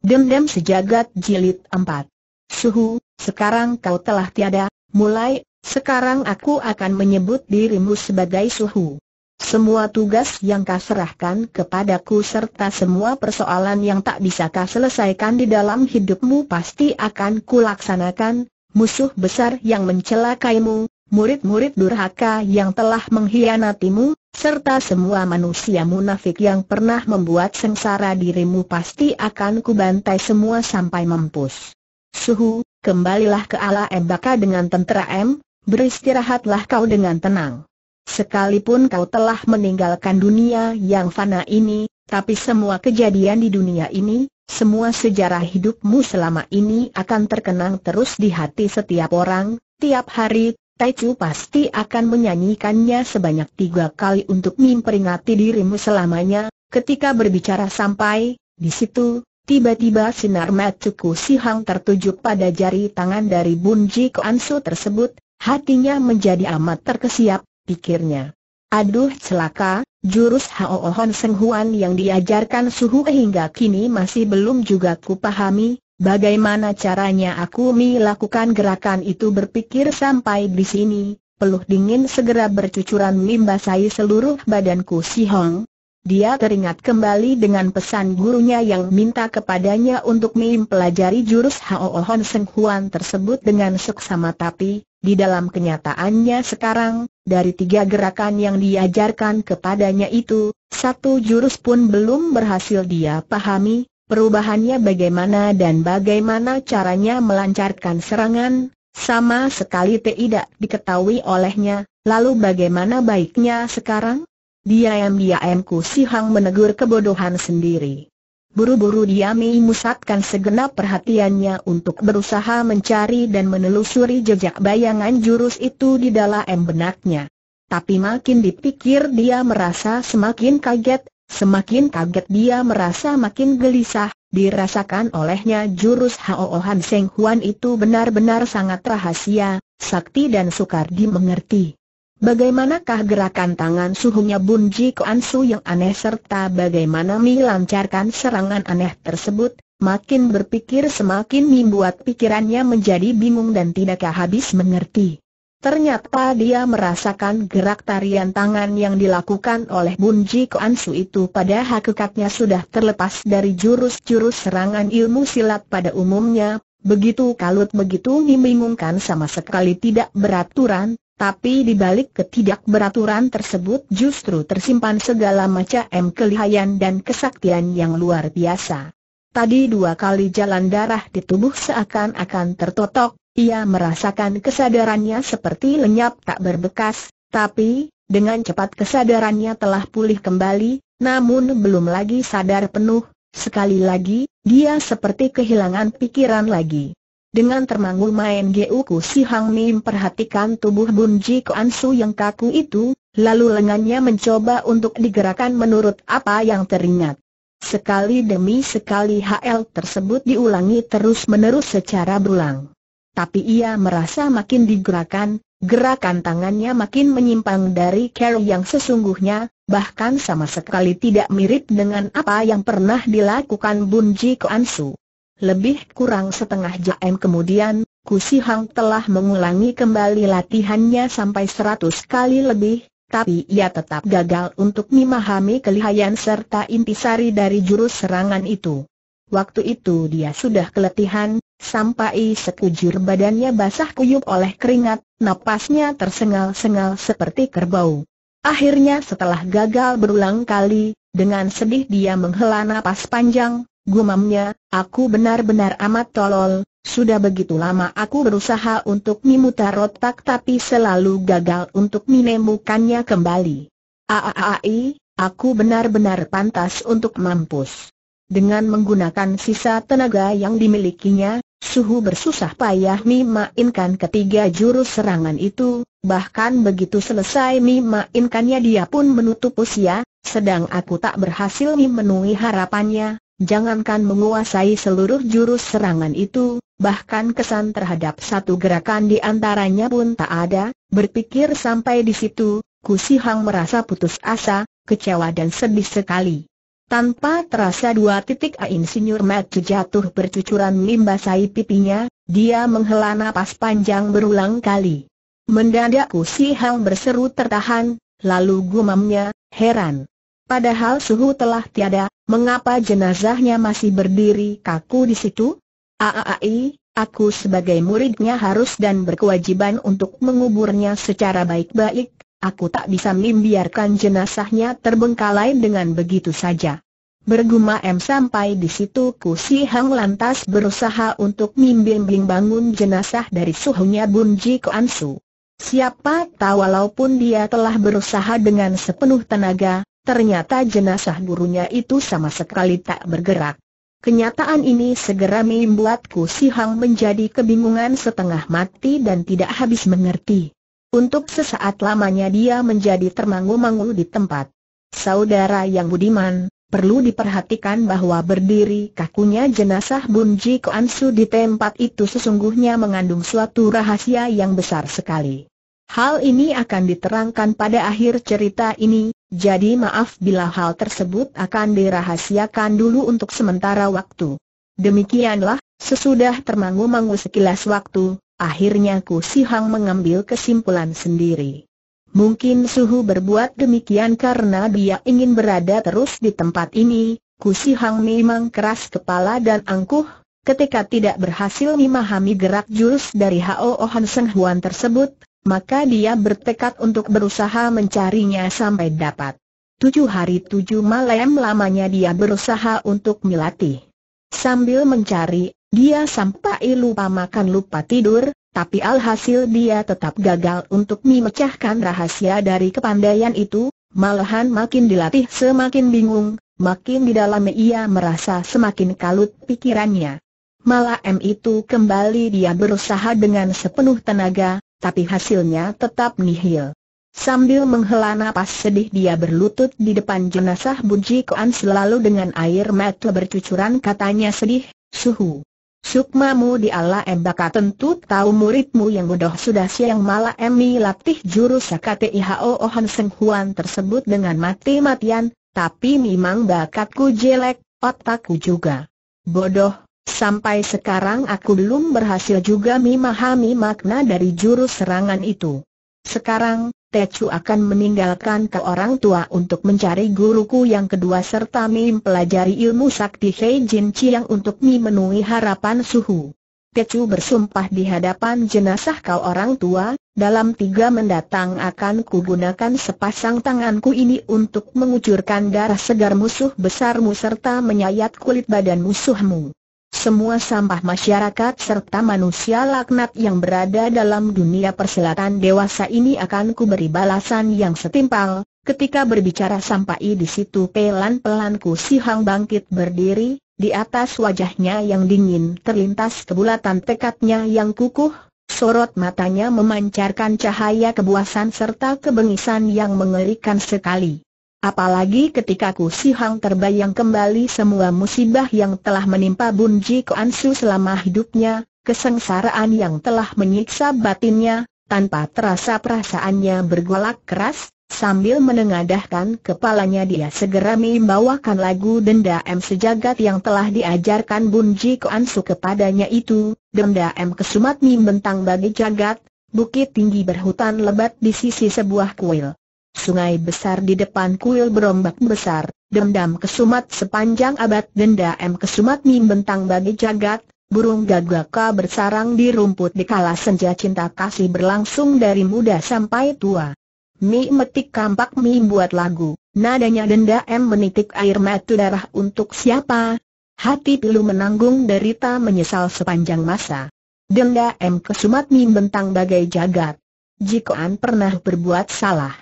Dendam sejagat jilid empat. Suhu, sekarang kau telah tiada, mulai, sekarang aku akan menyebut dirimu sebagai Suhu. Semua tugas yang kau serahkan kepadaku serta semua persoalan yang tak bisa kau selesaikan di dalam hidupmu pasti akan kulaksanakan, musuh besar yang mencelakaimu, murid-murid durhaka yang telah menghianatimu serta semua manusia munafik yang pernah membuat sengsara dirimu pasti akan kubantai semua sampai mampus. Suhu, kembalilah ke ala Ebaka dengan M. beristirahatlah kau dengan tenang. Sekalipun kau telah meninggalkan dunia yang fana ini, tapi semua kejadian di dunia ini, semua sejarah hidupmu selama ini akan terkenang terus di hati setiap orang, tiap hari, Taichu pasti akan menyanyikannya sebanyak tiga kali untuk memperingati dirimu selamanya. Ketika berbicara sampai, di situ, tiba-tiba sinar Matsuku Sihang tertuju pada jari tangan dari Bunji Koansu tersebut, hatinya menjadi amat terkesiap, pikirnya. Aduh celaka, jurus Hao Hon Seng Huan yang diajarkan suhu hingga kini masih belum juga kupahami, Bagaimana caranya aku melakukan gerakan itu berpikir sampai di sini, peluh dingin segera bercucuran membasahi seluruh badanku si Hong. Dia teringat kembali dengan pesan gurunya yang minta kepadanya untuk mempelajari jurus Hao Hon Seng Huan tersebut dengan seksama tapi, di dalam kenyataannya sekarang, dari tiga gerakan yang diajarkan kepadanya itu, satu jurus pun belum berhasil dia pahami, perubahannya bagaimana dan bagaimana caranya melancarkan serangan, sama sekali tidak diketahui olehnya, lalu bagaimana baiknya sekarang? diam diamku Si Hang menegur kebodohan sendiri. Buru-buru dia memusatkan segenap perhatiannya untuk berusaha mencari dan menelusuri jejak bayangan jurus itu di dalam benaknya. Tapi makin dipikir dia merasa semakin kaget, Semakin kaget dia merasa makin gelisah, dirasakan olehnya jurus Hao Han Seng Huan itu benar-benar sangat rahasia, sakti dan sukar dimengerti. Bagaimanakah gerakan tangan suhunya Bun Ji Kuan Su yang aneh serta bagaimana Mi lancarkan serangan aneh tersebut, makin berpikir semakin membuat pikirannya menjadi bingung dan tidak habis mengerti. Ternyata dia merasakan gerak tarian tangan yang dilakukan oleh Bunji Koansu itu pada hakikatnya sudah terlepas dari jurus-jurus serangan ilmu silat pada umumnya, begitu kalut begitu membingungkan sama sekali tidak beraturan, tapi di balik ketidakberaturan tersebut justru tersimpan segala macam kelihayan dan kesaktian yang luar biasa. Tadi dua kali jalan darah di tubuh seakan-akan tertotok, ia merasakan kesadarannya seperti lenyap tak berbekas, tapi, dengan cepat kesadarannya telah pulih kembali, namun belum lagi sadar penuh, sekali lagi, dia seperti kehilangan pikiran lagi. Dengan termangu main Geuku Si Hang Mim perhatikan tubuh Bun Ji Kuan Su yang kaku itu, lalu lengannya mencoba untuk digerakkan menurut apa yang teringat. Sekali demi sekali HL tersebut diulangi terus-menerus secara berulang tapi ia merasa makin digerakkan, gerakan tangannya makin menyimpang dari Carol yang sesungguhnya, bahkan sama sekali tidak mirip dengan apa yang pernah dilakukan Bun Ji Koansu. Lebih kurang setengah jam kemudian, Kusi Hang telah mengulangi kembali latihannya sampai seratus kali lebih, tapi ia tetap gagal untuk memahami kelihayan serta intisari dari jurus serangan itu. Waktu itu dia sudah keletihan, Sampai sekujur badannya basah kuyup oleh keringat, napasnya tersengal-sengal seperti kerbau. Akhirnya setelah gagal berulang kali, dengan sedih dia menghela napas panjang, gumamnya, aku benar-benar amat tolol, sudah begitu lama aku berusaha untuk memutar otak tapi selalu gagal untuk menemukannya kembali. Aaai, aku benar-benar pantas untuk mampus. Dengan menggunakan sisa tenaga yang dimilikinya, Suhu bersusah payah memainkan ketiga jurus serangan itu, bahkan begitu selesai memainkannya dia pun menutup usia, sedang aku tak berhasil memenuhi harapannya, jangankan menguasai seluruh jurus serangan itu, bahkan kesan terhadap satu gerakan di antaranya pun tak ada, berpikir sampai di situ, Kusihang merasa putus asa, kecewa dan sedih sekali. Tanpa terasa dua titik insinyur Matthew jatuh bercucuran membasahi pipinya, dia menghela napas panjang berulang kali. Mendadak Si Hang berseru tertahan, lalu gumamnya, heran. Padahal suhu telah tiada, mengapa jenazahnya masih berdiri kaku di situ? Aaai, aku sebagai muridnya harus dan berkewajiban untuk menguburnya secara baik-baik, Aku tak bisa membiarkan jenazahnya terbengkalai dengan begitu saja. Berguma M sampai di situ Ku Si Hang lantas berusaha untuk membimbing bangun jenazah dari suhunya Bun Ji Kuan Su. Siapa tahu walaupun dia telah berusaha dengan sepenuh tenaga, ternyata jenazah gurunya itu sama sekali tak bergerak. Kenyataan ini segera membuat Ku Si Hang menjadi kebingungan setengah mati dan tidak habis mengerti. Untuk sesaat lamanya dia menjadi termangu-mangu di tempat. Saudara yang budiman, perlu diperhatikan bahwa berdiri kakunya jenazah Bun Ji Ansu di tempat itu sesungguhnya mengandung suatu rahasia yang besar sekali. Hal ini akan diterangkan pada akhir cerita ini, jadi maaf bila hal tersebut akan dirahasiakan dulu untuk sementara waktu. Demikianlah, sesudah termangu-mangu sekilas waktu, Akhirnya Ku Si mengambil kesimpulan sendiri. Mungkin Suhu berbuat demikian karena dia ingin berada terus di tempat ini, Ku Hang memang keras kepala dan angkuh, ketika tidak berhasil memahami gerak jurus dari Hao Ohan Seng Huan tersebut, maka dia bertekad untuk berusaha mencarinya sampai dapat. Tujuh hari tujuh malam lamanya dia berusaha untuk melatih. Sambil mencari, dia sampai lupa makan lupa tidur, tapi alhasil dia tetap gagal untuk memecahkan rahasia dari kepandaian itu, malahan makin dilatih semakin bingung, makin di dalam ia merasa semakin kalut pikirannya. Malah M itu kembali dia berusaha dengan sepenuh tenaga, tapi hasilnya tetap nihil. Sambil menghela napas sedih dia berlutut di depan jenazah Bujikoan Koan selalu dengan air mata bercucuran katanya sedih, suhu. Sukmamu di ala embaka tentu tahu muridmu yang bodoh sudah siang malam emi latih jurus ihao Ohan senghuan tersebut dengan mati-matian, tapi memang bakatku jelek, otakku juga bodoh. Sampai sekarang aku belum berhasil juga memahami makna dari jurus serangan itu. Sekarang, Tecu akan meninggalkan ke orang tua untuk mencari guruku yang kedua serta Mim pelajari ilmu sakti Hei Jin Chiang untuk memenuhi harapan suhu. Tecu bersumpah di hadapan jenazah kau orang tua, dalam tiga mendatang akan kugunakan sepasang tanganku ini untuk mengucurkan darah segar musuh besarmu serta menyayat kulit badan musuhmu. Semua sampah masyarakat serta manusia laknat yang berada dalam dunia perselatan dewasa ini akan kuberi balasan yang setimpal. Ketika berbicara sampai di situ pelan-pelan Ku Hang bangkit berdiri, di atas wajahnya yang dingin terlintas kebulatan tekadnya yang kukuh, sorot matanya memancarkan cahaya kebuasan serta kebengisan yang mengerikan sekali. Apalagi ketika Ku Si Hang terbayang kembali semua musibah yang telah menimpa Bun Ji Kuan Su selama hidupnya, kesengsaraan yang telah menyiksa batinnya, tanpa terasa perasaannya bergolak keras, sambil menengadahkan kepalanya dia segera membawakan lagu Denda M Sejagat yang telah diajarkan Bun Ji Kuan Su kepadanya itu, Denda M Kesumat membentang Bentang Bagi Jagat, Bukit tinggi berhutan lebat di sisi sebuah kuil. Sungai besar di depan kuil berombak besar, dendam kesumat sepanjang abad dendam kesumat mim bentang bagi jagat, burung gagaka bersarang di rumput di kala senja cinta kasih berlangsung dari muda sampai tua. Mi metik kampak mi buat lagu, nadanya denda M menitik air mata darah untuk siapa? Hati pilu menanggung derita menyesal sepanjang masa. Denda M kesumat mi bentang bagai jagat. Jikoan pernah berbuat salah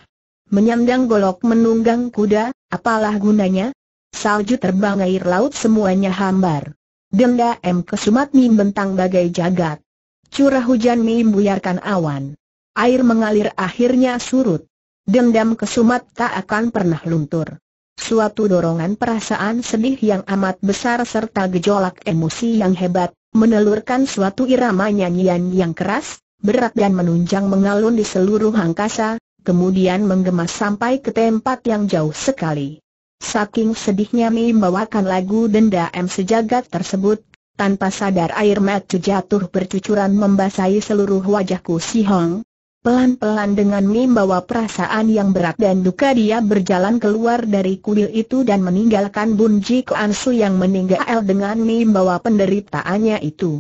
Menyandang golok menunggang kuda, apalah gunanya? Salju terbang air laut semuanya hambar. Denda M. Kesumat mim bentang bagai jagat. Curah hujan mim buyarkan awan. Air mengalir akhirnya surut. Dendam Kesumat tak akan pernah luntur. Suatu dorongan perasaan sedih yang amat besar serta gejolak emosi yang hebat, menelurkan suatu irama nyanyian yang keras, berat dan menunjang mengalun di seluruh angkasa, kemudian menggema sampai ke tempat yang jauh sekali. Saking sedihnya Mi membawakan lagu denda M sejagat tersebut, tanpa sadar air mata jatuh bercucuran membasahi seluruh wajahku si Hong. Pelan-pelan dengan Mi membawa perasaan yang berat dan duka dia berjalan keluar dari kuil itu dan meninggalkan Bun Ji Ansu yang meninggal dengan Mi membawa penderitaannya itu.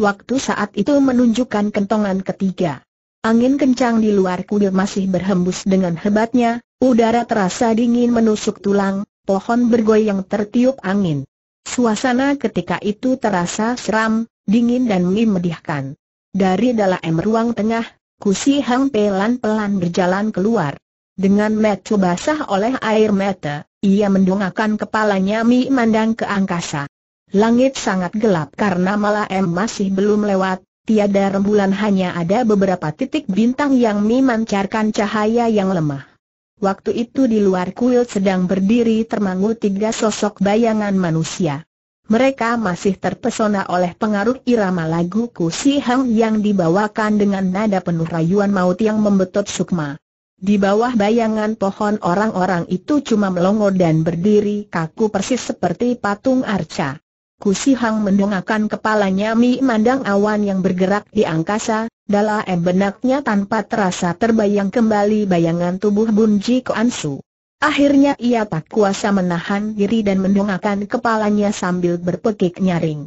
Waktu saat itu menunjukkan kentongan ketiga. Angin kencang di luar kuil masih berhembus dengan hebatnya, udara terasa dingin menusuk tulang, pohon bergoyang tertiup angin. Suasana ketika itu terasa seram, dingin dan memedihkan. Dari dalam ruang tengah, Kusi Hang pelan-pelan berjalan keluar. Dengan mata basah oleh air mata, ia mendongakkan kepalanya mandang ke angkasa. Langit sangat gelap karena malam masih belum lewat, tiada rembulan hanya ada beberapa titik bintang yang memancarkan cahaya yang lemah. Waktu itu di luar kuil sedang berdiri termangu tiga sosok bayangan manusia. Mereka masih terpesona oleh pengaruh irama lagu Kusi Hang yang dibawakan dengan nada penuh rayuan maut yang membetot sukma. Di bawah bayangan pohon orang-orang itu cuma melongo dan berdiri kaku persis seperti patung arca. Kusi Hang mendongakkan kepalanya Mi mandang awan yang bergerak di angkasa, Dalam benaknya tanpa terasa terbayang kembali bayangan tubuh Bunji Ansu. Akhirnya ia tak kuasa menahan diri dan mendongakkan kepalanya sambil berpekik nyaring.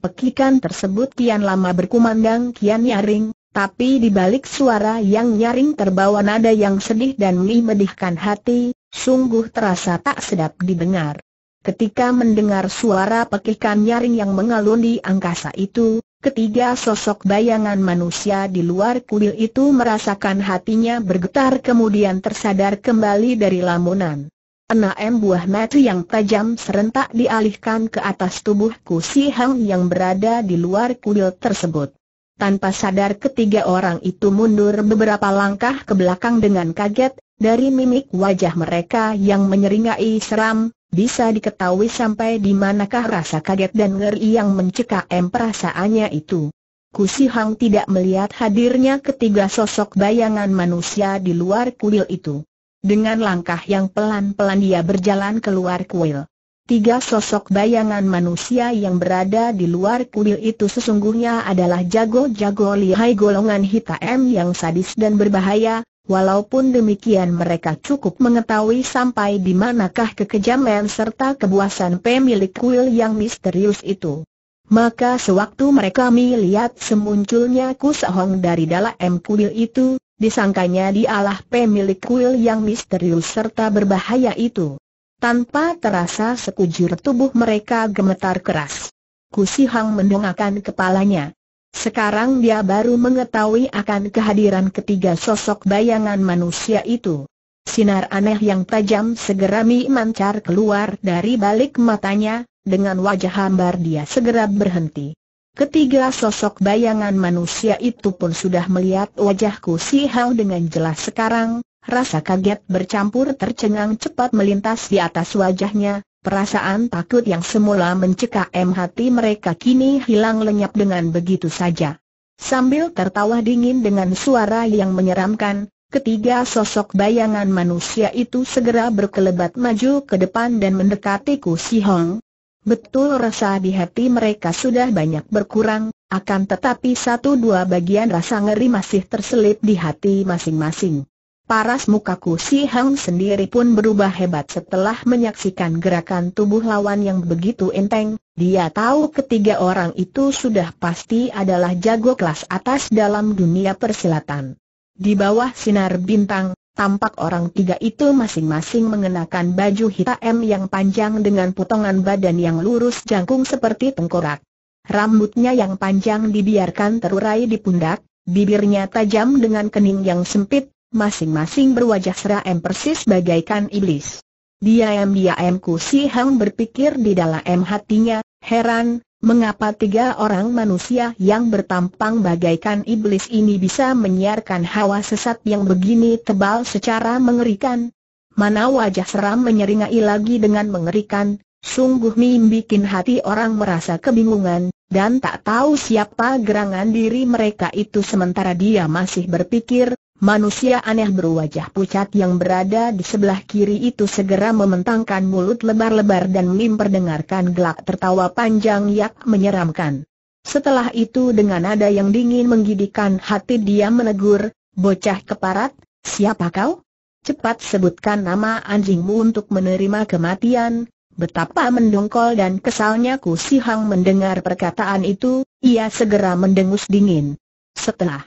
Pekikan tersebut kian lama berkumandang kian nyaring, tapi di balik suara yang nyaring terbawa nada yang sedih dan Mi hati, sungguh terasa tak sedap didengar. Ketika mendengar suara pekikan nyaring yang mengalun di angkasa itu, ketiga sosok bayangan manusia di luar kuil itu merasakan hatinya bergetar kemudian tersadar kembali dari lamunan. Enam buah mata yang tajam serentak dialihkan ke atas tubuh Kusi Hang yang berada di luar kuil tersebut. Tanpa sadar ketiga orang itu mundur beberapa langkah ke belakang dengan kaget, dari mimik wajah mereka yang menyeringai seram, bisa diketahui sampai di manakah rasa kaget dan ngeri yang mencekam perasaannya itu. Kusi Hang tidak melihat hadirnya ketiga sosok bayangan manusia di luar kuil itu. Dengan langkah yang pelan-pelan dia berjalan keluar kuil. Tiga sosok bayangan manusia yang berada di luar kuil itu sesungguhnya adalah jago-jago lihai golongan hitam yang sadis dan berbahaya, Walaupun demikian mereka cukup mengetahui sampai di manakah kekejaman serta kebuasan pemilik kuil yang misterius itu. Maka sewaktu mereka melihat semunculnya Kusahong dari dalam kuil itu, disangkanya dialah pemilik kuil yang misterius serta berbahaya itu. Tanpa terasa sekujur tubuh mereka gemetar keras. Kusihang mendongakkan kepalanya. Sekarang dia baru mengetahui akan kehadiran ketiga sosok bayangan manusia itu. Sinar aneh yang tajam segera memancar keluar dari balik matanya, dengan wajah hambar dia segera berhenti. Ketiga sosok bayangan manusia itu pun sudah melihat wajahku si Hao dengan jelas sekarang, rasa kaget bercampur tercengang cepat melintas di atas wajahnya, Perasaan takut yang semula mencekam hati mereka kini hilang lenyap dengan begitu saja. Sambil tertawa dingin dengan suara yang menyeramkan, ketiga sosok bayangan manusia itu segera berkelebat maju ke depan dan mendekati Ku Si Hong. Betul rasa di hati mereka sudah banyak berkurang, akan tetapi satu dua bagian rasa ngeri masih terselip di hati masing-masing. Paras mukaku si Hang sendiri pun berubah hebat setelah menyaksikan gerakan tubuh lawan yang begitu enteng, dia tahu ketiga orang itu sudah pasti adalah jago kelas atas dalam dunia persilatan. Di bawah sinar bintang, tampak orang tiga itu masing-masing mengenakan baju hitam yang panjang dengan potongan badan yang lurus jangkung seperti tengkorak. Rambutnya yang panjang dibiarkan terurai di pundak, bibirnya tajam dengan kening yang sempit, masing-masing berwajah seram persis bagaikan iblis. Diam-diam Ku Si Hang berpikir di dalam hatinya, heran, mengapa tiga orang manusia yang bertampang bagaikan iblis ini bisa menyiarkan hawa sesat yang begini tebal secara mengerikan? Mana wajah seram menyeringai lagi dengan mengerikan, sungguh mimpi bikin hati orang merasa kebingungan, dan tak tahu siapa gerangan diri mereka itu sementara dia masih berpikir, Manusia aneh berwajah pucat yang berada di sebelah kiri itu segera mementangkan mulut lebar-lebar dan memperdengarkan gelak tertawa panjang yang menyeramkan. Setelah itu dengan nada yang dingin menggidikan hati dia menegur, bocah keparat, siapa kau? Cepat sebutkan nama anjingmu untuk menerima kematian. Betapa mendongkol dan kesalnya Ku sihang mendengar perkataan itu, ia segera mendengus dingin. Setelah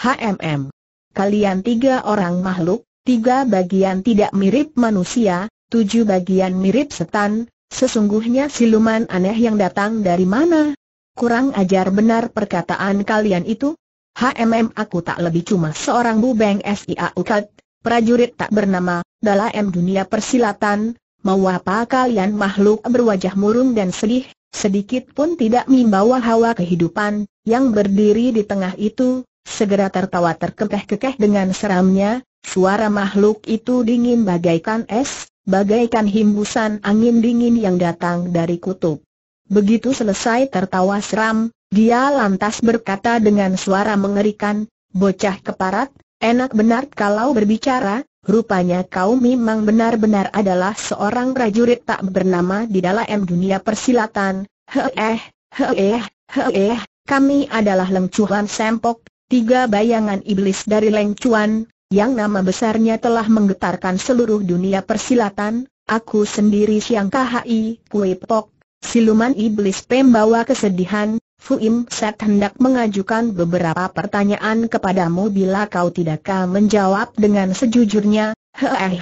HMM Kalian tiga orang makhluk, tiga bagian tidak mirip manusia, tujuh bagian mirip setan, sesungguhnya siluman aneh yang datang dari mana? Kurang ajar benar perkataan kalian itu? HMM aku tak lebih cuma seorang bubeng SIA Ukat, prajurit tak bernama, dalam dunia persilatan, mau apa kalian makhluk berwajah murung dan sedih, sedikit pun tidak membawa hawa kehidupan, yang berdiri di tengah itu, segera tertawa terkekeh-kekeh dengan seramnya, suara makhluk itu dingin bagaikan es, bagaikan hembusan angin dingin yang datang dari kutub. Begitu selesai tertawa seram, dia lantas berkata dengan suara mengerikan, bocah keparat, enak benar kalau berbicara, rupanya kau memang benar-benar adalah seorang prajurit tak bernama di dalam dunia persilatan, heeh, heeh, heeh, kami adalah lengcuhan sempok, Tiga bayangan iblis dari Leng Chuan, yang nama besarnya telah menggetarkan seluruh dunia persilatan, aku sendiri Siang KHI, Kui Pok, siluman iblis pembawa kesedihan, Fuim Set hendak mengajukan beberapa pertanyaan kepadamu bila kau tidakkah menjawab dengan sejujurnya, Heh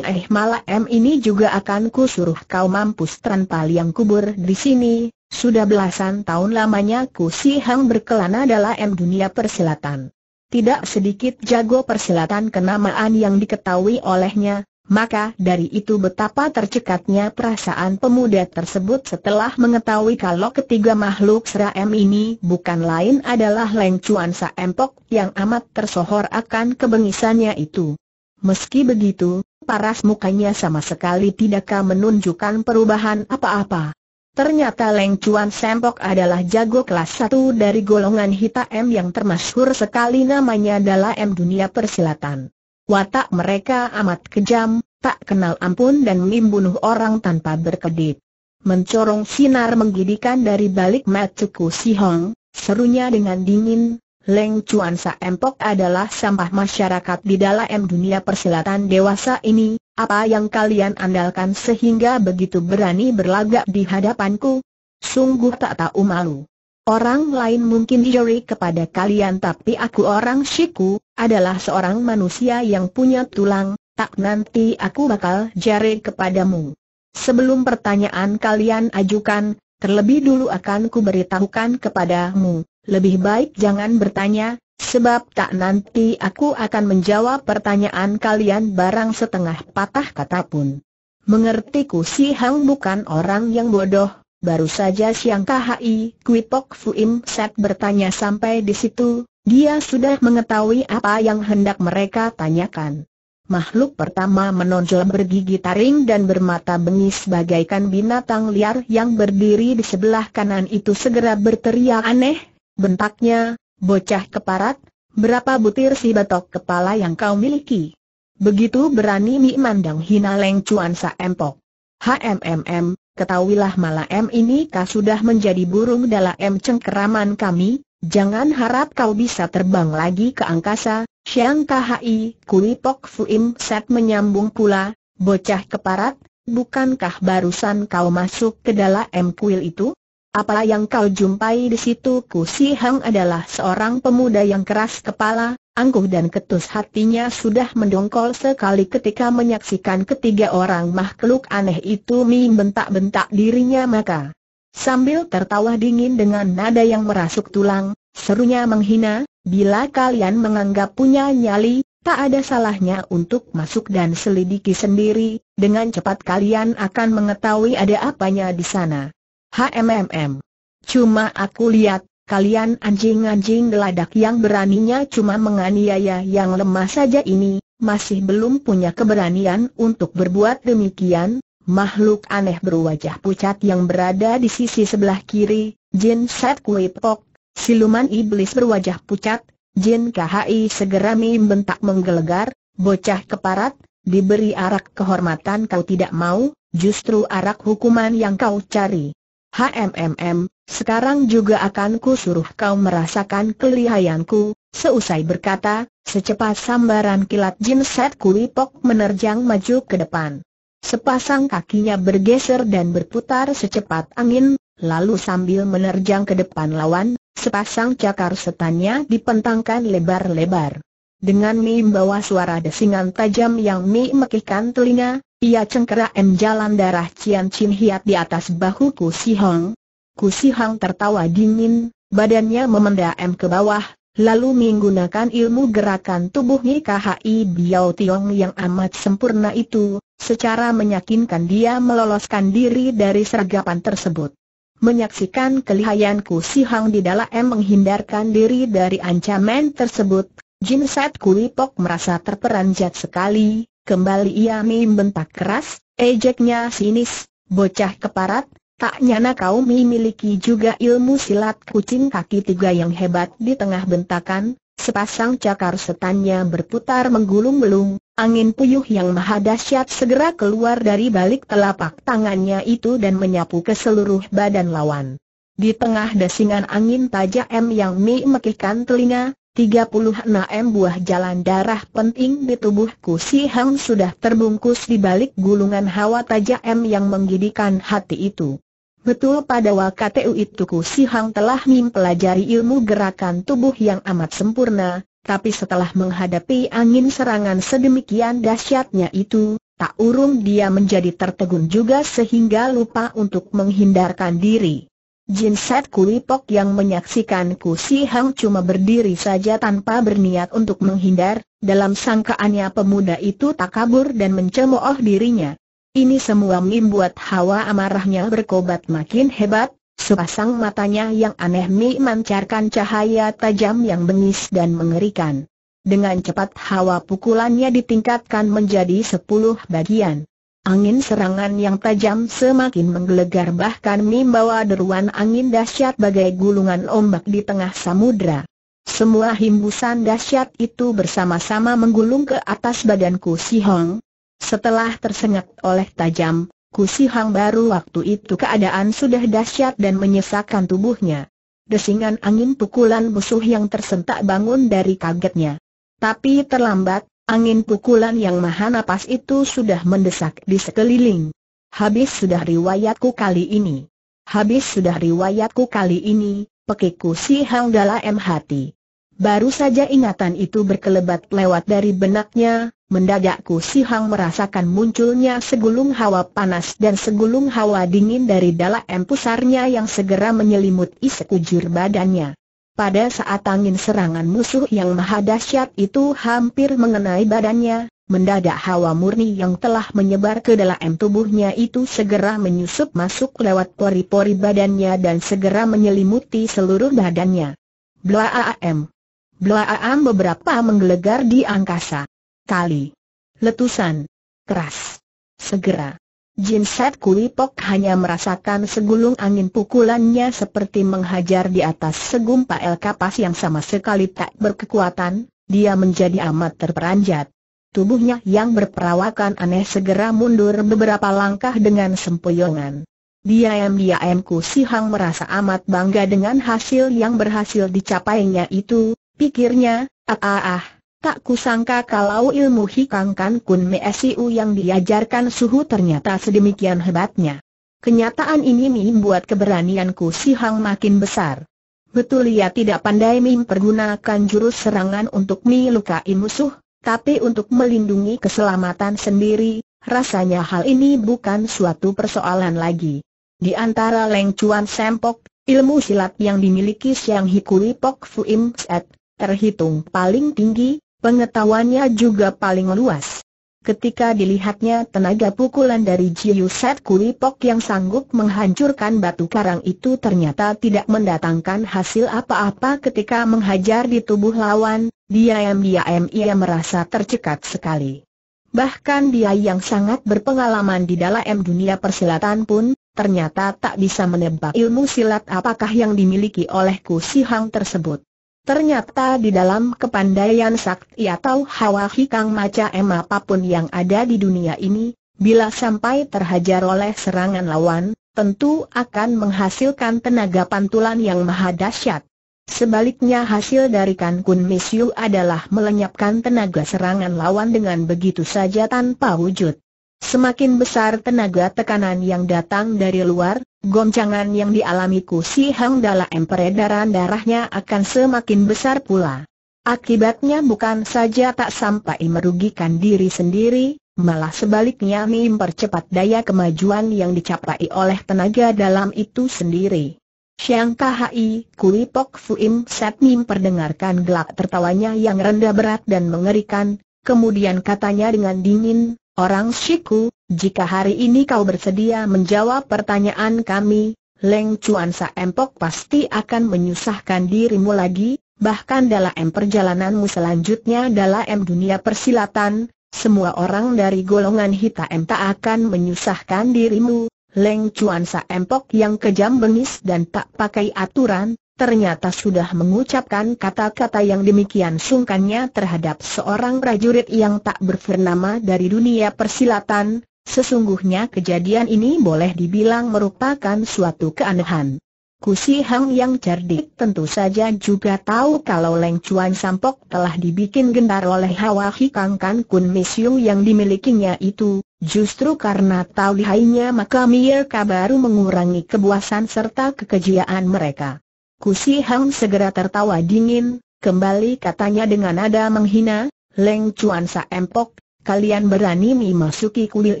malah M malam ini juga akan kusuruh kau mampus tanpa liang kubur di sini, sudah belasan tahun lamanya Ku Si Hang berkelana dalam dunia persilatan. Tidak sedikit jago persilatan kenamaan yang diketahui olehnya, maka dari itu betapa tercekatnya perasaan pemuda tersebut setelah mengetahui kalau ketiga makhluk seram ini bukan lain adalah Leng Chuan Saempok yang amat tersohor akan kebengisannya itu. Meski begitu, paras mukanya sama sekali tidakkah menunjukkan perubahan apa-apa. Ternyata Leng Chuan Sempok adalah jago kelas 1 dari golongan hita M yang termasyhur sekali namanya adalah M dunia persilatan. Watak mereka amat kejam, tak kenal ampun dan membunuh orang tanpa berkedip. Mencorong sinar menggidikan dari balik Matsuku Si Hong, serunya dengan dingin, Leng Chuan Sempok adalah sampah masyarakat di dalam dunia persilatan dewasa ini, apa yang kalian andalkan sehingga begitu berani berlagak di hadapanku? Sungguh tak tahu malu. Orang lain mungkin juri kepada kalian tapi aku orang Shiku, adalah seorang manusia yang punya tulang, tak nanti aku bakal jari kepadamu. Sebelum pertanyaan kalian ajukan, terlebih dulu akan ku beritahukan kepadamu, lebih baik jangan bertanya, Sebab tak nanti aku akan menjawab pertanyaan kalian barang setengah patah kata pun. Mengertiku si Hang bukan orang yang bodoh, baru saja siang KHI Kwipok Fuim Set bertanya sampai di situ, dia sudah mengetahui apa yang hendak mereka tanyakan. Makhluk pertama menonjol bergigi taring dan bermata bengis bagaikan binatang liar yang berdiri di sebelah kanan itu segera berteriak aneh, bentaknya, Bocah keparat, berapa butir si batok kepala yang kau miliki? Begitu berani mi mandang hina Leng Cuan Sa Empok. HMMM, ketahuilah malah m ini kau sudah menjadi burung dalam m cengkeraman kami, jangan harap kau bisa terbang lagi ke angkasa, Siang KHI, Kui Pok Fuim Set menyambung pula, bocah keparat, bukankah barusan kau masuk ke dalam m kuil itu? Apa yang kau jumpai di situ Ku Si Hang adalah seorang pemuda yang keras kepala, angkuh dan ketus hatinya sudah mendongkol sekali ketika menyaksikan ketiga orang makhluk aneh itu Mi bentak-bentak dirinya maka. Sambil tertawa dingin dengan nada yang merasuk tulang, serunya menghina, bila kalian menganggap punya nyali, tak ada salahnya untuk masuk dan selidiki sendiri, dengan cepat kalian akan mengetahui ada apanya di sana. HMMM. Cuma aku lihat, kalian anjing-anjing geladak yang beraninya cuma menganiaya yang lemah saja ini, masih belum punya keberanian untuk berbuat demikian, makhluk aneh berwajah pucat yang berada di sisi sebelah kiri, Jin Set Kui Pok, siluman iblis berwajah pucat, Jin KHI segera membentak menggelegar, bocah keparat, diberi arak kehormatan kau tidak mau, justru arak hukuman yang kau cari. HMMM, sekarang juga akan ku suruh kau merasakan kelihayanku, seusai berkata, secepat sambaran kilat Jin Set Kui Pok menerjang maju ke depan. Sepasang kakinya bergeser dan berputar secepat angin, lalu sambil menerjang ke depan lawan, sepasang cakar setannya dipentangkan lebar-lebar. Dengan membawa suara desingan tajam yang mi mekikan telinga, ia cengkeraan jalan darah Cian Chin Hiat di atas bahu Ku Si Hong. Ku Si Hong tertawa dingin, badannya memendam ke bawah, lalu menggunakan ilmu gerakan tubuh KHI Biao Tiong yang amat sempurna itu, secara meyakinkan dia meloloskan diri dari sergapan tersebut. Menyaksikan kelihayan Ku Si Hong di dalam menghindarkan diri dari ancaman tersebut, Jin Set Kui Pok merasa terperanjat sekali, Kembali ia membentak keras, ejeknya sinis, bocah keparat, tak nyana kau miliki juga ilmu silat kucing kaki tiga yang hebat di tengah bentakan, sepasang cakar setannya berputar menggulung-gulung, angin puyuh yang maha dahsyat segera keluar dari balik telapak tangannya itu dan menyapu ke seluruh badan lawan. Di tengah desingan angin tajam yang mi memekikan telinga, 36 buah jalan darah penting di tubuhku Si Hang sudah terbungkus di balik gulungan hawa tajam yang menggidikan hati itu. Betul pada waktu itu Ku Si Hang telah mempelajari ilmu gerakan tubuh yang amat sempurna, tapi setelah menghadapi angin serangan sedemikian dahsyatnya itu, tak urung dia menjadi tertegun juga sehingga lupa untuk menghindarkan diri. Jin Set Kulipok yang menyaksikan Ku Si Hang cuma berdiri saja tanpa berniat untuk menghindar, dalam sangkaannya pemuda itu tak kabur dan mencemooh dirinya. Ini semua membuat hawa amarahnya berkobat makin hebat, sepasang matanya yang aneh memancarkan cahaya tajam yang bengis dan mengerikan. Dengan cepat hawa pukulannya ditingkatkan menjadi sepuluh bagian. Angin serangan yang tajam semakin menggelegar bahkan membawa deruan angin dahsyat bagai gulungan ombak di tengah samudra. Semua himbusan dahsyat itu bersama-sama menggulung ke atas badanku Si Hong. Setelah tersengat oleh tajam, Si Hong baru waktu itu keadaan sudah dahsyat dan menyesakkan tubuhnya. Desingan angin pukulan musuh yang tersentak bangun dari kagetnya. Tapi terlambat, Angin pukulan yang maha napas itu sudah mendesak di sekeliling. Habis sudah riwayatku kali ini. Habis sudah riwayatku kali ini, pekiku si Hang dalam hati. Baru saja ingatan itu berkelebat lewat dari benaknya, mendadak Si Hang merasakan munculnya segulung hawa panas dan segulung hawa dingin dari dalam pusarnya yang segera menyelimut isekujur badannya. Pada saat angin serangan musuh yang maha dahsyat itu hampir mengenai badannya, mendadak hawa murni yang telah menyebar ke dalam tubuhnya itu segera menyusup masuk lewat pori-pori badannya dan segera menyelimuti seluruh badannya. Blaaam! Blaaam! beberapa menggelegar di angkasa. Kali. Letusan. Keras. Segera. Jin Jinset pok hanya merasakan segulung angin pukulannya seperti menghajar di atas segumpal kapas yang sama sekali tak berkekuatan, dia menjadi amat terperanjat. Tubuhnya yang berperawakan aneh segera mundur beberapa langkah dengan sempoyongan. Dia Diam-diam Ku Sihang merasa amat bangga dengan hasil yang berhasil dicapainya itu, pikirnya, ah ah ah, Tak kusangka kalau ilmu Hikang Kan Kun Mesiu yang diajarkan suhu ternyata sedemikian hebatnya. Kenyataan ini membuat keberanianku si Hang makin besar. Betul ia tidak pandai mempergunakan jurus serangan untuk melukai musuh, tapi untuk melindungi keselamatan sendiri, rasanya hal ini bukan suatu persoalan lagi. Di antara lengcuan Sempok, ilmu silat yang dimiliki Siang Hikui Pok Fuim Set, terhitung paling tinggi, Pengetahuannya juga paling luas. Ketika dilihatnya tenaga pukulan dari Jiu Set Kui Pok yang sanggup menghancurkan batu karang itu ternyata tidak mendatangkan hasil apa-apa ketika menghajar di tubuh lawan, diam-diam ia merasa tercekat sekali. Bahkan dia yang sangat berpengalaman di dalam dunia persilatan pun, ternyata tak bisa menebak ilmu silat apakah yang dimiliki oleh Ku Si Hang tersebut. Ternyata di dalam kepandaian sakti atau hawa hikang maca em apapun yang ada di dunia ini, bila sampai terhajar oleh serangan lawan, tentu akan menghasilkan tenaga pantulan yang maha dahsyat. Sebaliknya hasil dari Kan Kun Misiu adalah melenyapkan tenaga serangan lawan dengan begitu saja tanpa wujud. Semakin besar tenaga tekanan yang datang dari luar, goncangan yang dialami Kusi Hang dalam peredaran darahnya akan semakin besar pula. Akibatnya bukan saja tak sampai merugikan diri sendiri, malah sebaliknya mempercepat daya kemajuan yang dicapai oleh tenaga dalam itu sendiri. Siang kulipok Kui Pok Fuim Set Mim perdengarkan gelak tertawanya yang rendah berat dan mengerikan, kemudian katanya dengan dingin, Orang Shiku, jika hari ini kau bersedia menjawab pertanyaan kami, Leng Chuan Empok pasti akan menyusahkan dirimu lagi, bahkan dalam perjalananmu selanjutnya dalam dunia persilatan, semua orang dari golongan hitam tak akan menyusahkan dirimu, Leng Chuan Empok yang kejam bengis dan tak pakai aturan, ternyata sudah mengucapkan kata-kata yang demikian sungkannya terhadap seorang prajurit yang tak berfernama dari dunia persilatan, sesungguhnya kejadian ini boleh dibilang merupakan suatu keanehan. Kusi Hang yang cerdik tentu saja juga tahu kalau Leng Chuan Sampok telah dibikin gentar oleh hawa hikang kan kun misiu yang dimilikinya itu, justru karena tahu lihainya maka Mierka baru mengurangi kebuasan serta kekejiaan mereka. Kusi Hang segera tertawa dingin, kembali katanya dengan nada menghina, Leng Chuan Sa Empok, kalian berani memasuki kuil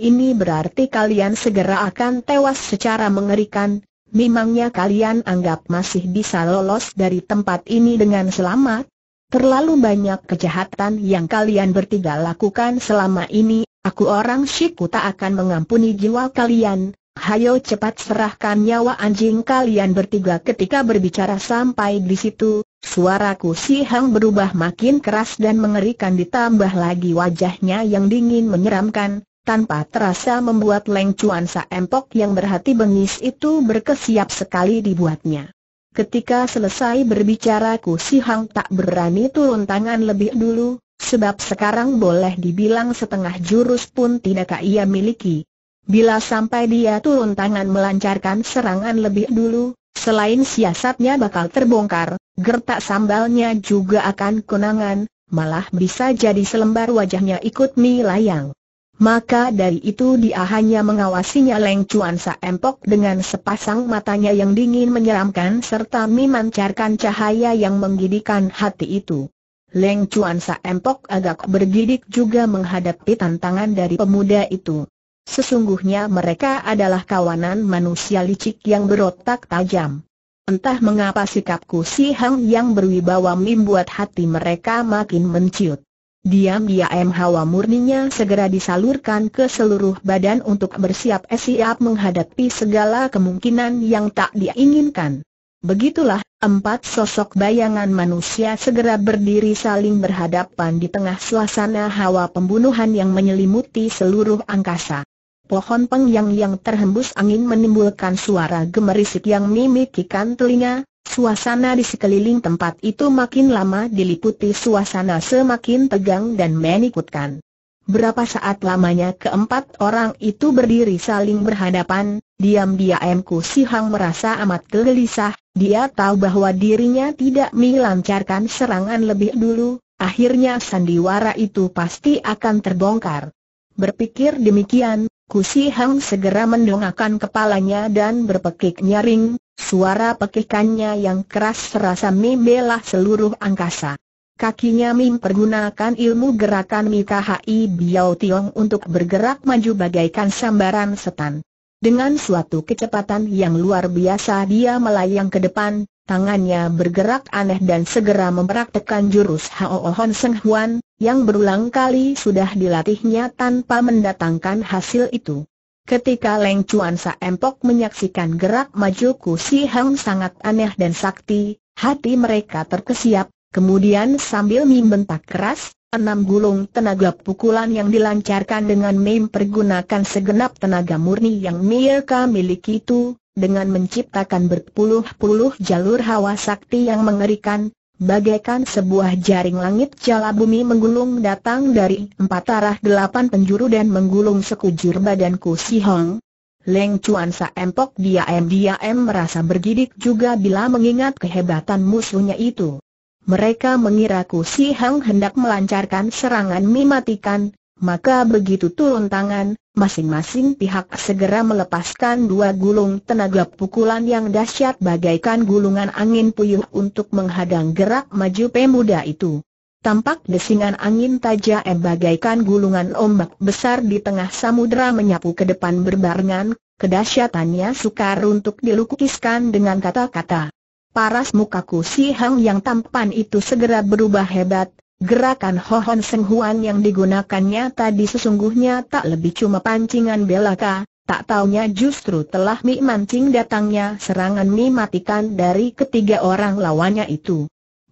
ini berarti kalian segera akan tewas secara mengerikan. Memangnya kalian anggap masih bisa lolos dari tempat ini dengan selamat? Terlalu banyak kejahatan yang kalian bertiga lakukan selama ini, aku orang Shiku tak akan mengampuni jiwa kalian, Hayo cepat serahkan nyawa anjing kalian bertiga ketika berbicara sampai di situ, suaraku si Hang berubah makin keras dan mengerikan ditambah lagi wajahnya yang dingin menyeramkan, tanpa terasa membuat Leng Chuan Sa Empok yang berhati bengis itu berkesiap sekali dibuatnya. Ketika selesai berbicara Ku Si Hang tak berani turun tangan lebih dulu, sebab sekarang boleh dibilang setengah jurus pun tidak ia miliki, Bila sampai dia turun tangan melancarkan serangan lebih dulu, selain siasatnya bakal terbongkar, gertak sambalnya juga akan kunangan, malah bisa jadi selembar wajahnya ikut melayang. Maka dari itu dia hanya mengawasinya Leng Chuan Saempok dengan sepasang matanya yang dingin menyeramkan serta memancarkan cahaya yang menggidikan hati itu. Leng Chuan Saempok agak bergidik juga menghadapi tantangan dari pemuda itu. Sesungguhnya mereka adalah kawanan manusia licik yang berotak tajam. Entah mengapa sikapku si Hang yang berwibawa membuat hati mereka makin menciut. Diam-diam ya hawa murninya segera disalurkan ke seluruh badan untuk bersiap siap menghadapi segala kemungkinan yang tak diinginkan. Begitulah, empat sosok bayangan manusia segera berdiri saling berhadapan di tengah suasana hawa pembunuhan yang menyelimuti seluruh angkasa. Pohon pengyang yang terhembus angin menimbulkan suara gemerisik yang mimikikan telinga, suasana di sekeliling tempat itu makin lama diliputi suasana semakin tegang dan menikutkan. Berapa saat lamanya keempat orang itu berdiri saling berhadapan, diam-diam Ku Si Hang merasa amat gelisah, dia tahu bahwa dirinya tidak melancarkan serangan lebih dulu, akhirnya sandiwara itu pasti akan terbongkar. Berpikir demikian, Kusi Hang segera mendongakkan kepalanya dan berpekik nyaring, suara pekikannya yang keras serasa membelah seluruh angkasa. Kakinya Mim pergunakan ilmu gerakan Mikahai Biao Tiong untuk bergerak maju bagaikan sambaran setan. Dengan suatu kecepatan yang luar biasa dia melayang ke depan, tangannya bergerak aneh dan segera mempraktekkan jurus Hao Hon Seng Huan, yang berulang kali sudah dilatihnya tanpa mendatangkan hasil itu. Ketika Leng Chuan Empok menyaksikan gerak maju Ku Si Hang sangat aneh dan sakti, hati mereka terkesiap, kemudian sambil membentak keras, enam gulung tenaga pukulan yang dilancarkan dengan Mim pergunakan segenap tenaga murni yang mereka miliki itu, dengan menciptakan berpuluh-puluh jalur hawa sakti yang mengerikan, Bagaikan sebuah jaring langit jala bumi menggulung datang dari empat arah delapan penjuru dan menggulung sekujur badanku si Hong. Leng Chuan m dia diam merasa bergidik juga bila mengingat kehebatan musuhnya itu. Mereka mengira Ku Si Hong hendak melancarkan serangan mematikan, maka begitu turun tangan, masing-masing pihak segera melepaskan dua gulung tenaga pukulan yang dahsyat bagaikan gulungan angin puyuh untuk menghadang gerak maju pemuda itu. Tampak desingan angin tajam bagaikan gulungan ombak besar di tengah samudera menyapu ke depan berbarengan, kedahsyatannya sukar untuk dilukiskan dengan kata-kata. Paras mukaku Si Hang yang tampan itu segera berubah hebat, Gerakan Hohon Senghuan yang digunakannya tadi sesungguhnya tak lebih cuma pancingan belaka, tak taunya justru telah mi mancing datangnya serangan mi matikan dari ketiga orang lawannya itu.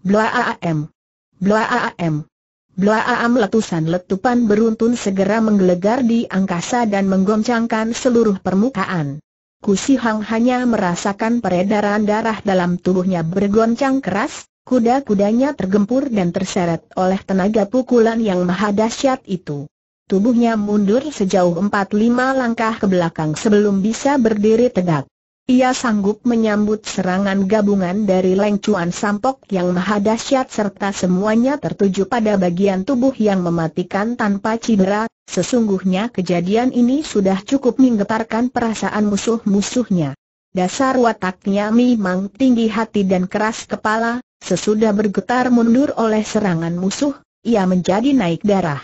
AAM. AAM. Blaaam. AAM letusan letupan beruntun segera menggelegar di angkasa dan menggoncangkan seluruh permukaan. Kusi Hang hanya merasakan peredaran darah dalam tubuhnya bergoncang keras, Kuda-kudanya tergempur dan terseret oleh tenaga pukulan yang maha dahsyat itu. Tubuhnya mundur sejauh 4-5 langkah ke belakang sebelum bisa berdiri tegak. Ia sanggup menyambut serangan gabungan dari lengcuan Sampok yang maha dahsyat serta semuanya tertuju pada bagian tubuh yang mematikan tanpa cedera. Sesungguhnya kejadian ini sudah cukup menggetarkan perasaan musuh-musuhnya. Dasar wataknya memang tinggi hati dan keras kepala, Sesudah bergetar mundur oleh serangan musuh, ia menjadi naik darah.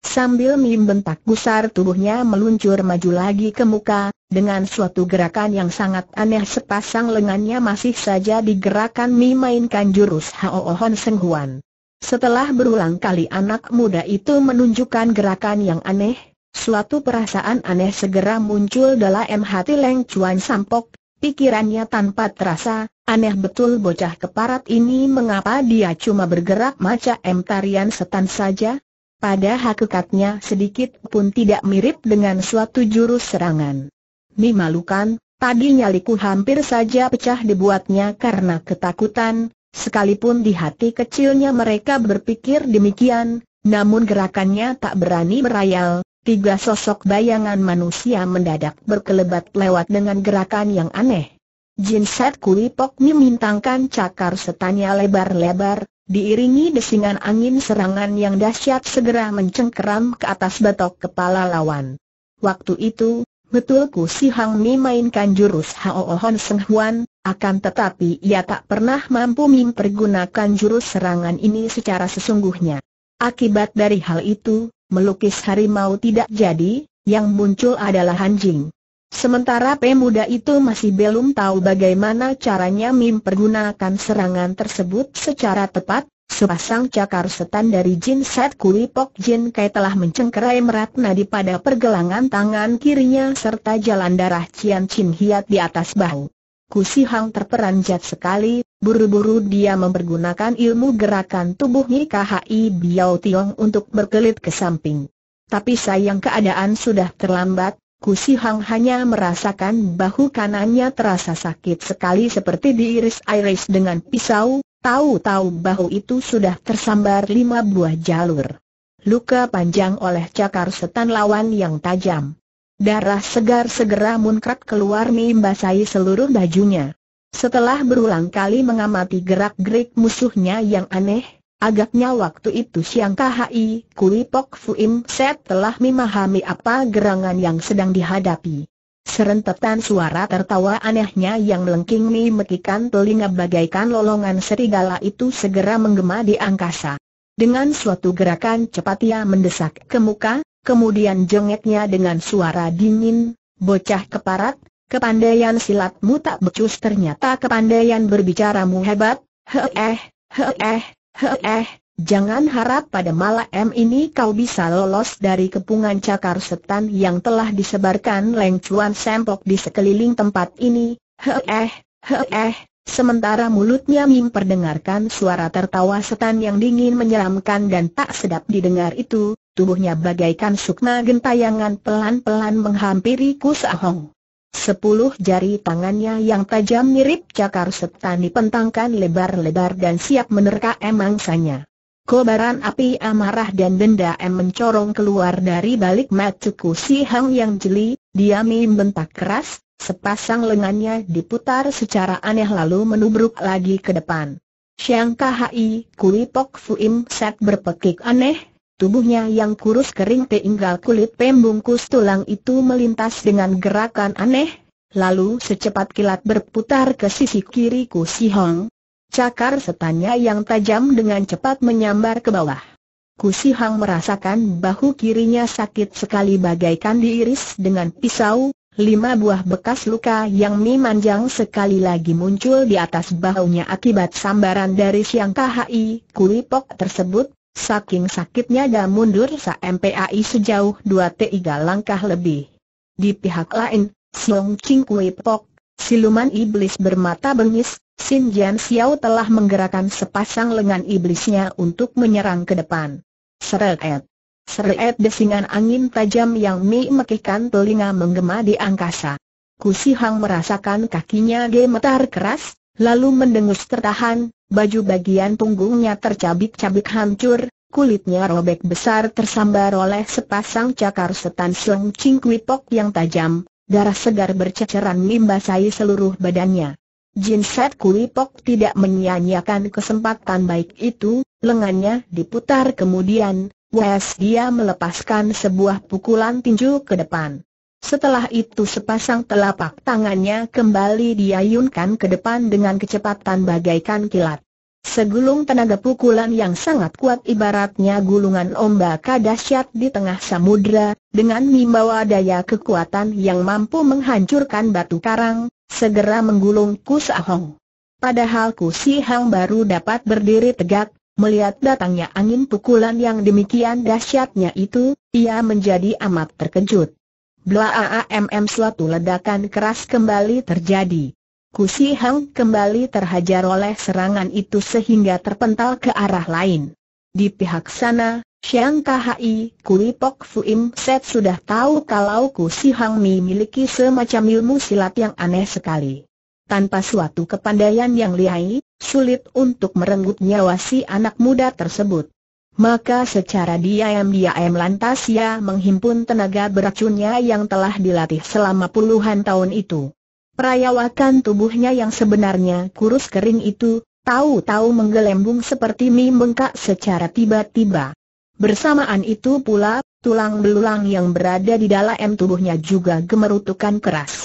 Sambil membentak gusar tubuhnya meluncur maju lagi ke muka, dengan suatu gerakan yang sangat aneh sepasang lengannya masih saja digerakkan memainkan jurus Hao Hon Seng Huan. Setelah berulang kali anak muda itu menunjukkan gerakan yang aneh, suatu perasaan aneh segera muncul dalam hati Leng Chuan Sampok, Pikirannya tanpa terasa, aneh betul bocah keparat ini mengapa dia cuma bergerak macam tarian setan saja? Pada hakikatnya sedikit pun tidak mirip dengan suatu jurus serangan. Memalukan, tadi nyaliku hampir saja pecah dibuatnya karena ketakutan, sekalipun di hati kecilnya mereka berpikir demikian, namun gerakannya tak berani merayal, Tiga sosok bayangan manusia mendadak berkelebat lewat dengan gerakan yang aneh. Jin Set Kui Pok memintangkan cakar setanya lebar-lebar, diiringi desingan angin serangan yang dahsyat segera mencengkeram ke atas batok kepala lawan. Waktu itu, betul Ku Si Hang Mi mainkan jurus Hao Hon Seng Huan, akan tetapi ia tak pernah mampu mempergunakan jurus serangan ini secara sesungguhnya. Akibat dari hal itu, melukis harimau tidak jadi, yang muncul adalah anjing. Sementara pemuda itu masih belum tahu bagaimana caranya Mim pergunakan serangan tersebut secara tepat, sepasang cakar setan dari Jin Set Kui Pok Jin Kai telah mencengkerai merat nadi pada pergelangan tangan kirinya serta jalan darah Cian Chin Hiat di atas bahu. Kusi Hang terperanjat sekali, Buru-buru dia mempergunakan ilmu gerakan tubuh KHI Biao Tiong untuk berkelit ke samping. Tapi sayang keadaan sudah terlambat, Kusi Hang hanya merasakan bahu kanannya terasa sakit sekali seperti diiris-iris dengan pisau, tahu-tahu bahu itu sudah tersambar lima buah jalur. Luka panjang oleh cakar setan lawan yang tajam. Darah segar segera munkrat keluar membasahi seluruh bajunya. Setelah berulang kali mengamati gerak-gerik musuhnya yang aneh, agaknya waktu itu Siang Khi Kui Pok Fuim Set telah memahami apa gerangan yang sedang dihadapi. Serentetan suara tertawa anehnya yang melengking memetikan telinga bagaikan lolongan serigala itu segera menggema di angkasa. Dengan suatu gerakan cepat ia mendesak ke muka, kemudian jengeknya dengan suara dingin, bocah keparat, kepandaian silatmu tak becus ternyata kepandaian berbicaramu hebat, heeh, heeh, heeh, jangan harap pada malam ini kau bisa lolos dari kepungan cakar setan yang telah disebarkan lengcuan sempok di sekeliling tempat ini, heeh, heeh, Sementara mulutnya Mim suara tertawa setan yang dingin menyeramkan dan tak sedap didengar itu, tubuhnya bagaikan sukma gentayangan pelan-pelan menghampiri Kusahong. Sepuluh jari tangannya yang tajam mirip cakar setan dipentangkan lebar-lebar dan siap menerka emangsanya. Kobaran api amarah dan denda em mencorong keluar dari balik mata si Hang yang jeli, dia membentak keras, sepasang lengannya diputar secara aneh lalu menubruk lagi ke depan. Siang Kahai Kui Pok Fuim Set berpekik aneh, Tubuhnya yang kurus kering tinggal kulit pembungkus tulang itu melintas dengan gerakan aneh, lalu secepat kilat berputar ke sisi kiri Ku Si Hong. Cakar setannya yang tajam dengan cepat menyambar ke bawah. Ku Si Hong merasakan bahu kirinya sakit sekali bagaikan diiris dengan pisau, lima buah bekas luka yang memanjang sekali lagi muncul di atas bahunya akibat sambaran dari Siang Kahai Kuripok tersebut, Saking sakitnya dia mundur sampai sejauh dua tiga langkah lebih. Di pihak lain, Song Ching Kui Pok, siluman iblis bermata bengis, Sin Jian Xiao telah menggerakkan sepasang lengan iblisnya untuk menyerang ke depan. Seret. Seret desingan angin tajam yang mi mekikan telinga menggema di angkasa. Kusi Hang merasakan kakinya gemetar keras, lalu mendengus tertahan, baju bagian punggungnya tercabik-cabik hancur, kulitnya robek besar tersambar oleh sepasang cakar setan seleng cingkwipok yang tajam, darah segar berceceran membasahi seluruh badannya. Jin Set Pok tidak menyia-nyiakan kesempatan baik itu, lengannya diputar kemudian, Wes dia melepaskan sebuah pukulan tinju ke depan. Setelah itu sepasang telapak tangannya kembali diayunkan ke depan dengan kecepatan bagaikan kilat. Segulung tenaga pukulan yang sangat kuat ibaratnya gulungan ombak dahsyat di tengah samudra, dengan membawa daya kekuatan yang mampu menghancurkan batu karang, segera menggulung Hong. Padahal Hang baru dapat berdiri tegak, melihat datangnya angin pukulan yang demikian dahsyatnya itu, ia menjadi amat terkejut. Blaamm suatu ledakan keras kembali terjadi. Kusi Hang kembali terhajar oleh serangan itu sehingga terpental ke arah lain. Di pihak sana, Xiang Kahai Kui Pok Fuim Set sudah tahu kalau Kusi Hang memiliki semacam ilmu silat yang aneh sekali. Tanpa suatu kepandaian yang lihai, sulit untuk merenggut nyawa si anak muda tersebut. Maka secara diam-diam lantas ia menghimpun tenaga beracunnya yang telah dilatih selama puluhan tahun itu. Perayawakan tubuhnya yang sebenarnya kurus kering itu, tahu-tahu menggelembung seperti mie bengkak secara tiba-tiba. Bersamaan itu pula, tulang belulang yang berada di dalam tubuhnya juga gemerutukan keras.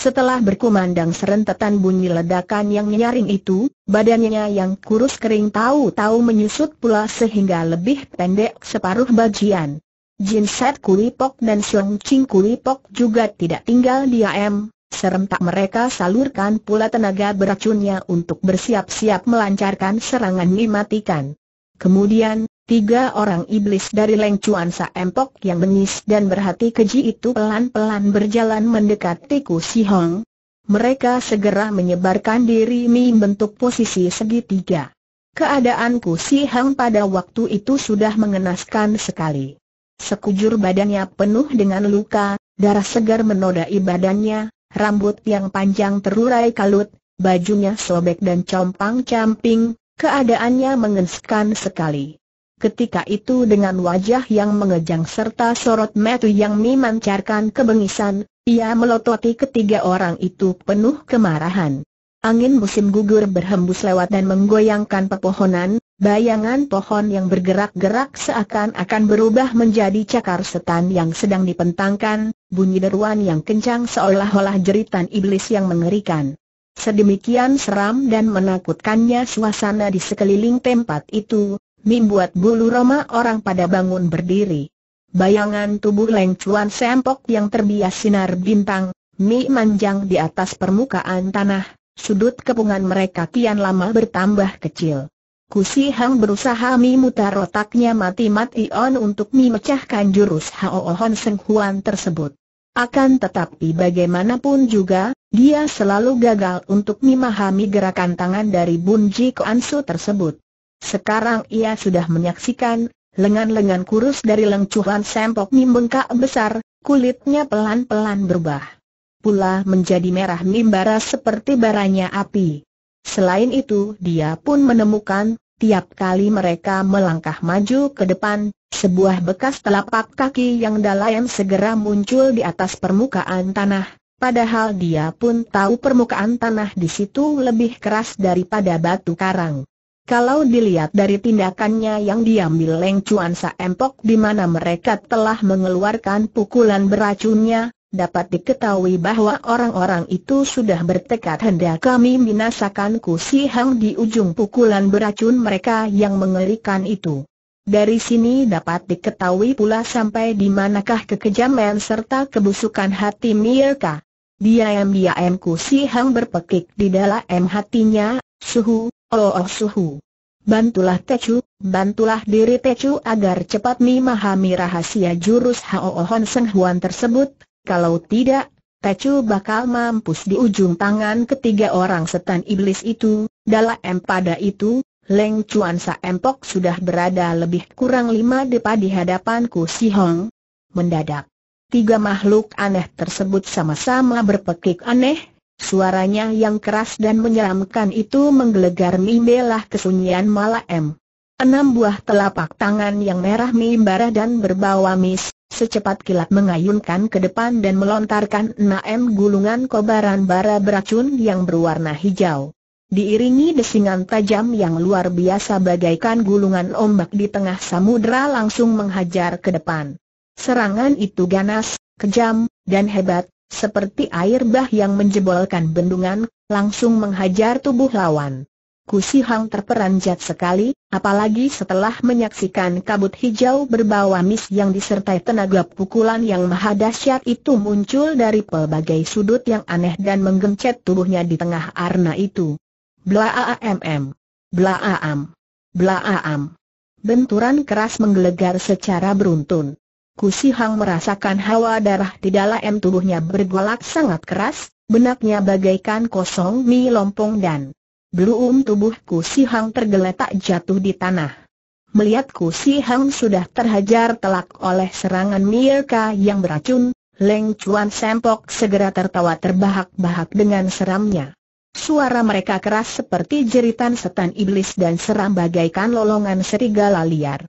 Setelah berkumandang serentetan bunyi ledakan yang nyaring itu, badannya yang kurus kering tahu-tahu menyusut pula sehingga lebih pendek separuh bagian. Jin Set Pok dan Xiong Ching Pok juga tidak tinggal diam, serentak mereka salurkan pula tenaga beracunnya untuk bersiap-siap melancarkan serangan mematikan. Kemudian, Tiga orang iblis dari lengcuan Saempok yang bengis dan berhati keji itu pelan-pelan berjalan mendekati Ku Si Hong. Mereka segera menyebarkan diri membentuk posisi segitiga. Keadaan Ku Si Hong pada waktu itu sudah mengenaskan sekali. Sekujur badannya penuh dengan luka, darah segar menodai badannya, rambut yang panjang terurai kalut, bajunya sobek dan compang-camping, keadaannya mengenaskan sekali. Ketika itu dengan wajah yang mengejang serta sorot metu yang memancarkan kebengisan, ia melototi ketiga orang itu penuh kemarahan. Angin musim gugur berhembus lewat dan menggoyangkan pepohonan, bayangan pohon yang bergerak-gerak seakan-akan berubah menjadi cakar setan yang sedang dipentangkan, bunyi deruan yang kencang seolah-olah jeritan iblis yang mengerikan. Sedemikian seram dan menakutkannya suasana di sekeliling tempat itu, membuat bulu roma orang pada bangun berdiri. Bayangan tubuh Leng Sempok yang terbias sinar bintang, mi manjang di atas permukaan tanah, sudut kepungan mereka kian lama bertambah kecil. Kusi Hang berusaha mi mutar otaknya mati on untuk mi mecahkan jurus Hao Hon Seng Huan tersebut. Akan tetapi bagaimanapun juga, dia selalu gagal untuk memahami gerakan tangan dari Bun Ji Su tersebut. Sekarang ia sudah menyaksikan, lengan-lengan kurus dari lengcuhan sempok membengkak besar, kulitnya pelan-pelan berubah. Pula menjadi merah mimbara seperti baranya api. Selain itu dia pun menemukan, tiap kali mereka melangkah maju ke depan, sebuah bekas telapak kaki yang dalayan segera muncul di atas permukaan tanah, Padahal dia pun tahu permukaan tanah di situ lebih keras daripada batu karang. Kalau dilihat dari tindakannya yang diambil Leng Chuan Saempok di mana mereka telah mengeluarkan pukulan beracunnya, dapat diketahui bahwa orang-orang itu sudah bertekad hendak kami binasakan Ku Si Hang di ujung pukulan beracun mereka yang mengerikan itu. Dari sini dapat diketahui pula sampai di manakah kekejaman serta kebusukan hati Mirka. Diam-diam Ku Si Hang berpekik di dalam hatinya, suhu, Oh, oh suhu. Bantulah Techu, bantulah diri Techu agar cepat memahami rahasia jurus Hao Hon Seng Huan tersebut, kalau tidak, Techu bakal mampus di ujung tangan ketiga orang setan iblis itu, Dalam empada itu, Leng Chuan Sa Empok sudah berada lebih kurang lima depa di hadapanku Si Hong. Mendadak, tiga makhluk aneh tersebut sama-sama berpekik aneh, Suaranya yang keras dan menyeramkan itu menggelegar mimbelah kesunyian malam. Enam buah telapak tangan yang merah mimbara dan berbau amis, secepat kilat mengayunkan ke depan dan melontarkan enam gulungan kobaran bara beracun yang berwarna hijau. Diiringi desingan tajam yang luar biasa bagaikan gulungan ombak di tengah samudera langsung menghajar ke depan. Serangan itu ganas, kejam, dan hebat, seperti air bah yang menjebolkan bendungan, langsung menghajar tubuh lawan. Kusi Hang terperanjat sekali, apalagi setelah menyaksikan kabut hijau berbau amis yang disertai tenaga pukulan yang maha dahsyat itu muncul dari pelbagai sudut yang aneh dan menggencet tubuhnya di tengah arna itu. Blaamm. blaaam, blaaam. Benturan keras menggelegar secara beruntun. Hang merasakan hawa darah di dalam tubuhnya bergolak sangat keras, benaknya bagaikan kosong mie lompong dan belum tubuh Hang tergeletak jatuh di tanah. Melihat Hang sudah terhajar telak oleh serangan Mirka yang beracun, Leng Chuan Sempok segera tertawa terbahak-bahak dengan seramnya. Suara mereka keras seperti jeritan setan iblis dan seram bagaikan lolongan serigala liar.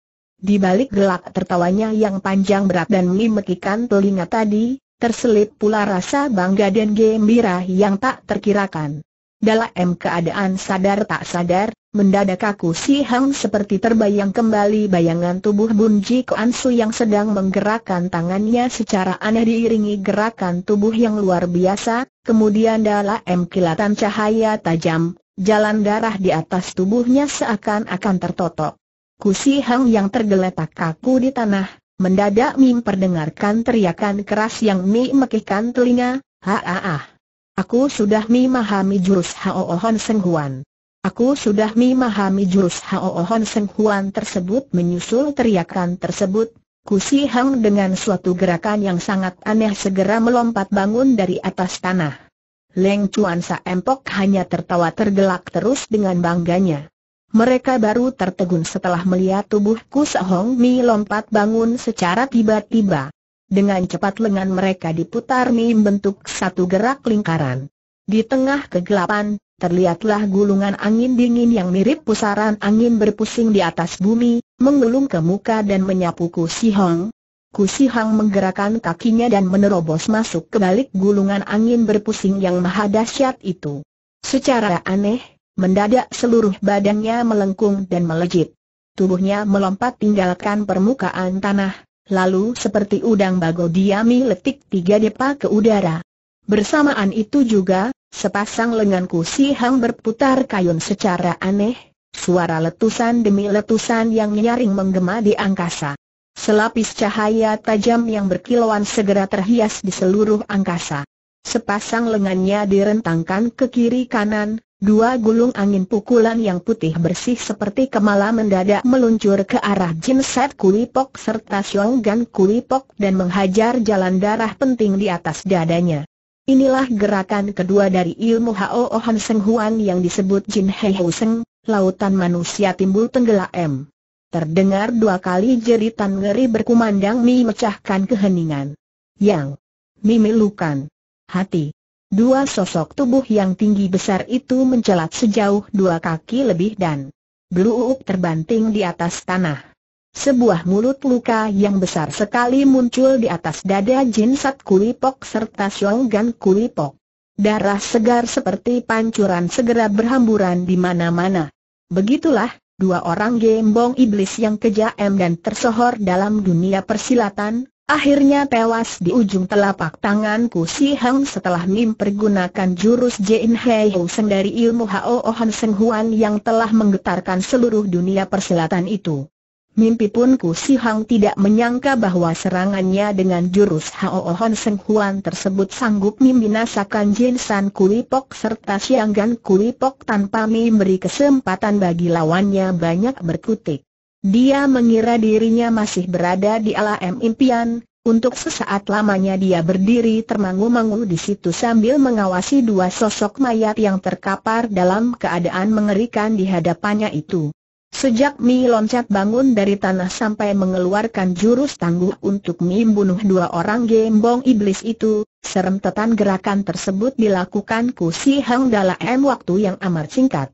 Di balik gelak tertawanya yang panjang berat dan memekikan telinga tadi, terselip pula rasa bangga dan gembira yang tak terkirakan. Dalam keadaan sadar tak sadar, mendadak aku si Hang seperti terbayang kembali bayangan tubuh Bun Ji Kuan Su yang sedang menggerakkan tangannya secara aneh diiringi gerakan tubuh yang luar biasa, kemudian dalam kilatan cahaya tajam, jalan darah di atas tubuhnya seakan-akan tertotok. Kusi Hang yang tergeletak kaku di tanah, mendadak Mim perdengarkan teriakan keras yang Mi mekihkan telinga, ha Aku sudah Mi memahami jurus Hao Hon Seng Huan. Aku sudah Mi memahami jurus Hao Hon Seng Huan tersebut menyusul teriakan tersebut. Kusi Hang dengan suatu gerakan yang sangat aneh segera melompat bangun dari atas tanah. Leng Chuan Sa Empok hanya tertawa tergelak terus dengan bangganya. Mereka baru tertegun setelah melihat tubuh Sehong Mi lompat bangun secara tiba-tiba. Dengan cepat lengan mereka diputar Mi membentuk satu gerak lingkaran. Di tengah kegelapan, terlihatlah gulungan angin dingin yang mirip pusaran angin berpusing di atas bumi, mengelung ke muka dan menyapu Kusihong. Hong menggerakkan kakinya dan menerobos masuk ke balik gulungan angin berpusing yang maha dahsyat itu. Secara aneh, Mendadak seluruh badannya melengkung dan melejit. Tubuhnya melompat tinggalkan permukaan tanah, lalu seperti udang bago diami letik tiga depa ke udara. Bersamaan itu juga, sepasang lengan kusi hang berputar kayun secara aneh, suara letusan demi letusan yang nyaring menggema di angkasa. Selapis cahaya tajam yang berkilauan segera terhias di seluruh angkasa. Sepasang lengannya direntangkan ke kiri kanan, Dua gulung angin pukulan yang putih bersih seperti kemala mendadak meluncur ke arah Jin Set Kui Pok serta Xiong Gan Kui Pok dan menghajar jalan darah penting di atas dadanya. Inilah gerakan kedua dari ilmu Hao Han Seng Huan yang disebut Jin Hei Hou Seng, lautan manusia timbul tenggelam. Terdengar dua kali jeritan ngeri berkumandang mi mecahkan keheningan. Yang memelukan hati. Dua sosok tubuh yang tinggi besar itu mencelat sejauh dua kaki lebih dan Beluuk terbanting di atas tanah. Sebuah mulut luka yang besar sekali muncul di atas dada Jin Sat Kulipok serta Kuli Kulipok. Darah segar seperti pancuran segera berhamburan di mana-mana. Begitulah, dua orang gembong iblis yang kejam dan tersohor dalam dunia persilatan, Akhirnya tewas di ujung telapak tanganku si Hang setelah Mim pergunakan jurus Jin Hei Seng dari ilmu Hao Ohan Seng Huan yang telah menggetarkan seluruh dunia Perselatan itu. Mimpi pun Ku Si Hang tidak menyangka bahwa serangannya dengan jurus Hao Ohan Seng Huan tersebut sanggup Mim binasakan Jin San Pok serta Siang Kui Pok tanpa Mim beri kesempatan bagi lawannya banyak berkutik. Dia mengira dirinya masih berada di alam impian, untuk sesaat lamanya dia berdiri termangu-mangu di situ sambil mengawasi dua sosok mayat yang terkapar dalam keadaan mengerikan di hadapannya itu. Sejak Mi loncat bangun dari tanah sampai mengeluarkan jurus tangguh untuk Mi bunuh dua orang gembong iblis itu, serem tetan gerakan tersebut dilakukan Ku Si Hang dalam waktu yang amat singkat.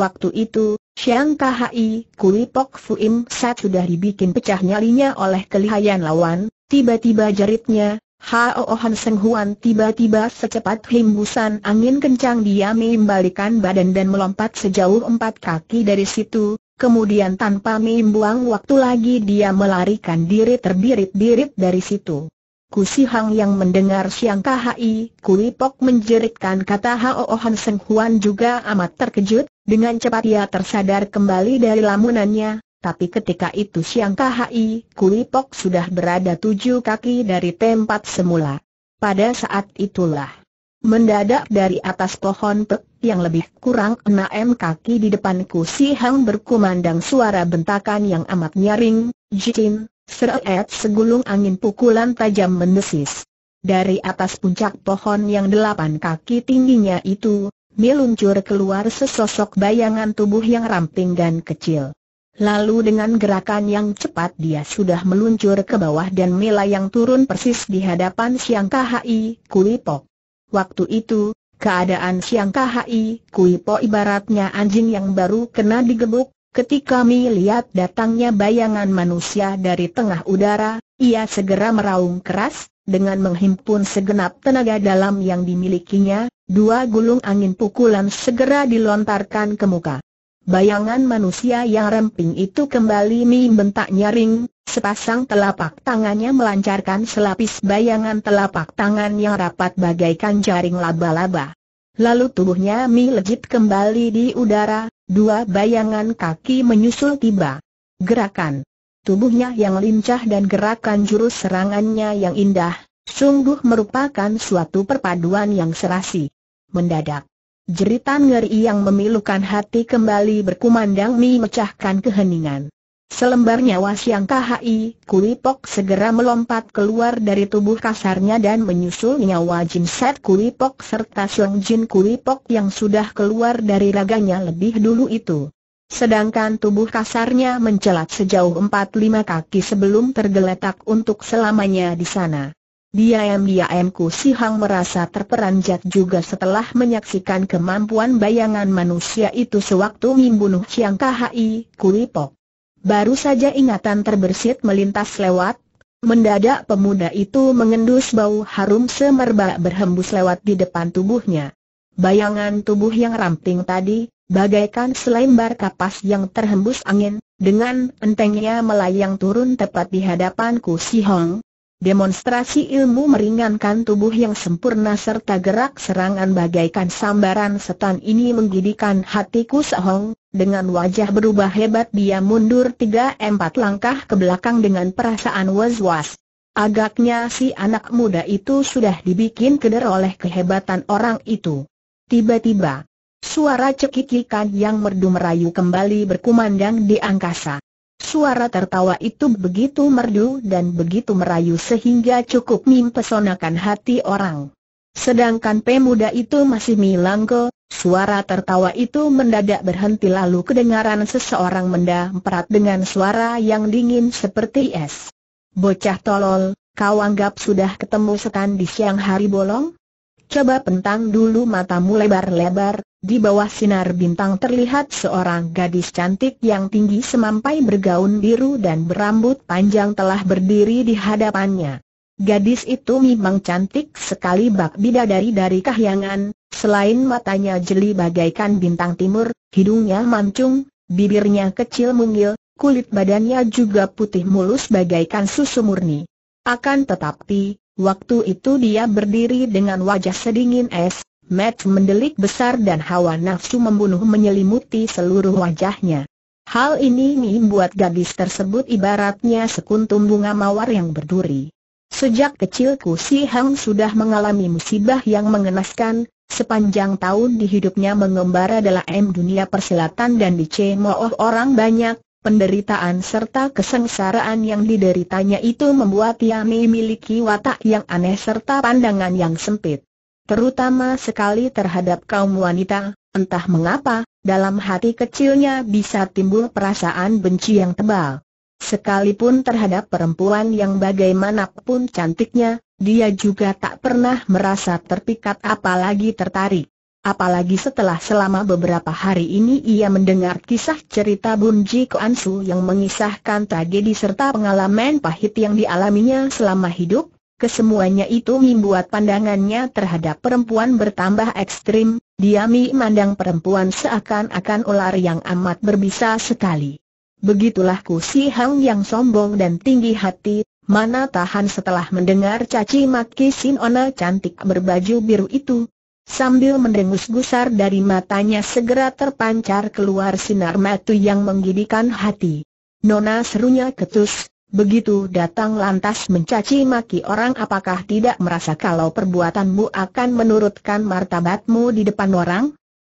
Waktu itu, Siang Khi, Kui Pok Fuim Sat sudah dibikin pecah nyalinya oleh kelihayan lawan, tiba-tiba jaritnya, Hao Han Seng Huan tiba-tiba secepat hembusan angin kencang dia membalikan badan dan melompat sejauh empat kaki dari situ, kemudian tanpa membuang waktu lagi dia melarikan diri terbirit-birit dari situ. Si Hang yang mendengar Siang Khi, Kui Pok menjeritkan kata Hao Han Seng Huan juga amat terkejut, dengan cepat ia tersadar kembali dari lamunannya, tapi ketika itu Siang KHI, Kulipok sudah berada tujuh kaki dari tempat semula. Pada saat itulah, mendadak dari atas pohon pek yang lebih kurang 6 kaki di depanku si Hang berkumandang suara bentakan yang amat nyaring, jicin, seret segulung angin pukulan tajam mendesis. Dari atas puncak pohon yang delapan kaki tingginya itu, meluncur keluar sesosok bayangan tubuh yang ramping dan kecil. Lalu dengan gerakan yang cepat dia sudah meluncur ke bawah dan mila yang turun persis di hadapan Siang Kahai Kuipok. Waktu itu, keadaan Siang Kahai Kuipok ibaratnya anjing yang baru kena digebuk, ketika melihat datangnya bayangan manusia dari tengah udara, ia segera meraung keras, dengan menghimpun segenap tenaga dalam yang dimilikinya, Dua gulung angin pukulan segera dilontarkan ke muka. Bayangan manusia yang remping itu kembali membentak nyaring, sepasang telapak tangannya melancarkan selapis bayangan telapak tangan yang rapat bagaikan jaring laba-laba. Lalu tubuhnya mi lejit kembali di udara, dua bayangan kaki menyusul tiba. Gerakan tubuhnya yang lincah dan gerakan jurus serangannya yang indah, sungguh merupakan suatu perpaduan yang serasi. Mendadak. Jeritan ngeri yang memilukan hati kembali berkumandang memecahkan keheningan. Selembar nyawa siang KHI, Kulipok segera melompat keluar dari tubuh kasarnya dan menyusul nyawa Jin Set Kulipok serta Siang Jin Kulipok yang sudah keluar dari raganya lebih dulu itu. Sedangkan tubuh kasarnya mencelat sejauh 4-5 kaki sebelum tergeletak untuk selamanya di sana. Diam-diam Ku Si Hang merasa terperanjat juga setelah menyaksikan kemampuan bayangan manusia itu sewaktu membunuh Chiang Kai Po. Baru saja ingatan terbersit melintas lewat, mendadak pemuda itu mengendus bau harum semerbak berhembus lewat di depan tubuhnya. Bayangan tubuh yang ramping tadi, bagaikan selembar kapas yang terhembus angin, dengan entengnya melayang turun tepat di hadapanku Ku Si Hang Demonstrasi ilmu meringankan tubuh yang sempurna serta gerak serangan bagaikan sambaran setan ini menggidikan hatiku sehong, dengan wajah berubah hebat dia mundur 3-4 langkah ke belakang dengan perasaan was-was. Agaknya si anak muda itu sudah dibikin keder oleh kehebatan orang itu. Tiba-tiba, suara cekikikan yang merdu merayu kembali berkumandang di angkasa. Suara tertawa itu begitu merdu dan begitu merayu sehingga cukup mempesonakan hati orang. Sedangkan pemuda itu masih milangko, suara tertawa itu mendadak berhenti lalu kedengaran seseorang mendamperat dengan suara yang dingin seperti es. Bocah tolol, kau anggap sudah ketemu setan di siang hari bolong? Coba pentang dulu matamu lebar-lebar, di bawah sinar bintang terlihat seorang gadis cantik yang tinggi semampai bergaun biru dan berambut panjang telah berdiri di hadapannya. Gadis itu memang cantik sekali bak bidadari dari kahyangan, selain matanya jeli bagaikan bintang timur, hidungnya mancung, bibirnya kecil mungil, kulit badannya juga putih mulus bagaikan susu murni. Akan tetapi, waktu itu dia berdiri dengan wajah sedingin es, Matt mendelik besar dan hawa nafsu membunuh menyelimuti seluruh wajahnya. Hal ini membuat gadis tersebut ibaratnya sekuntum bunga mawar yang berduri. Sejak kecilku Si Hang sudah mengalami musibah yang mengenaskan, sepanjang tahun di hidupnya mengembara dalam dunia persilatan dan di mooh orang banyak, penderitaan serta kesengsaraan yang dideritanya itu membuat Yami miliki watak yang aneh serta pandangan yang sempit terutama sekali terhadap kaum wanita, entah mengapa, dalam hati kecilnya bisa timbul perasaan benci yang tebal. Sekalipun terhadap perempuan yang bagaimanapun cantiknya, dia juga tak pernah merasa terpikat apalagi tertarik. Apalagi setelah selama beberapa hari ini ia mendengar kisah cerita Bunji Koansu yang mengisahkan tragedi serta pengalaman pahit yang dialaminya selama hidup, Kesemuanya itu membuat pandangannya terhadap perempuan bertambah ekstrim, dia memandang perempuan seakan-akan ular yang amat berbisa sekali. Begitulah Ku Si Hang yang sombong dan tinggi hati, mana tahan setelah mendengar caci maki Sin Ona cantik berbaju biru itu. Sambil mendengus gusar dari matanya segera terpancar keluar sinar matu yang menggidikan hati. Nona serunya ketus, Begitu datang lantas mencaci maki orang apakah tidak merasa kalau perbuatanmu akan menurutkan martabatmu di depan orang?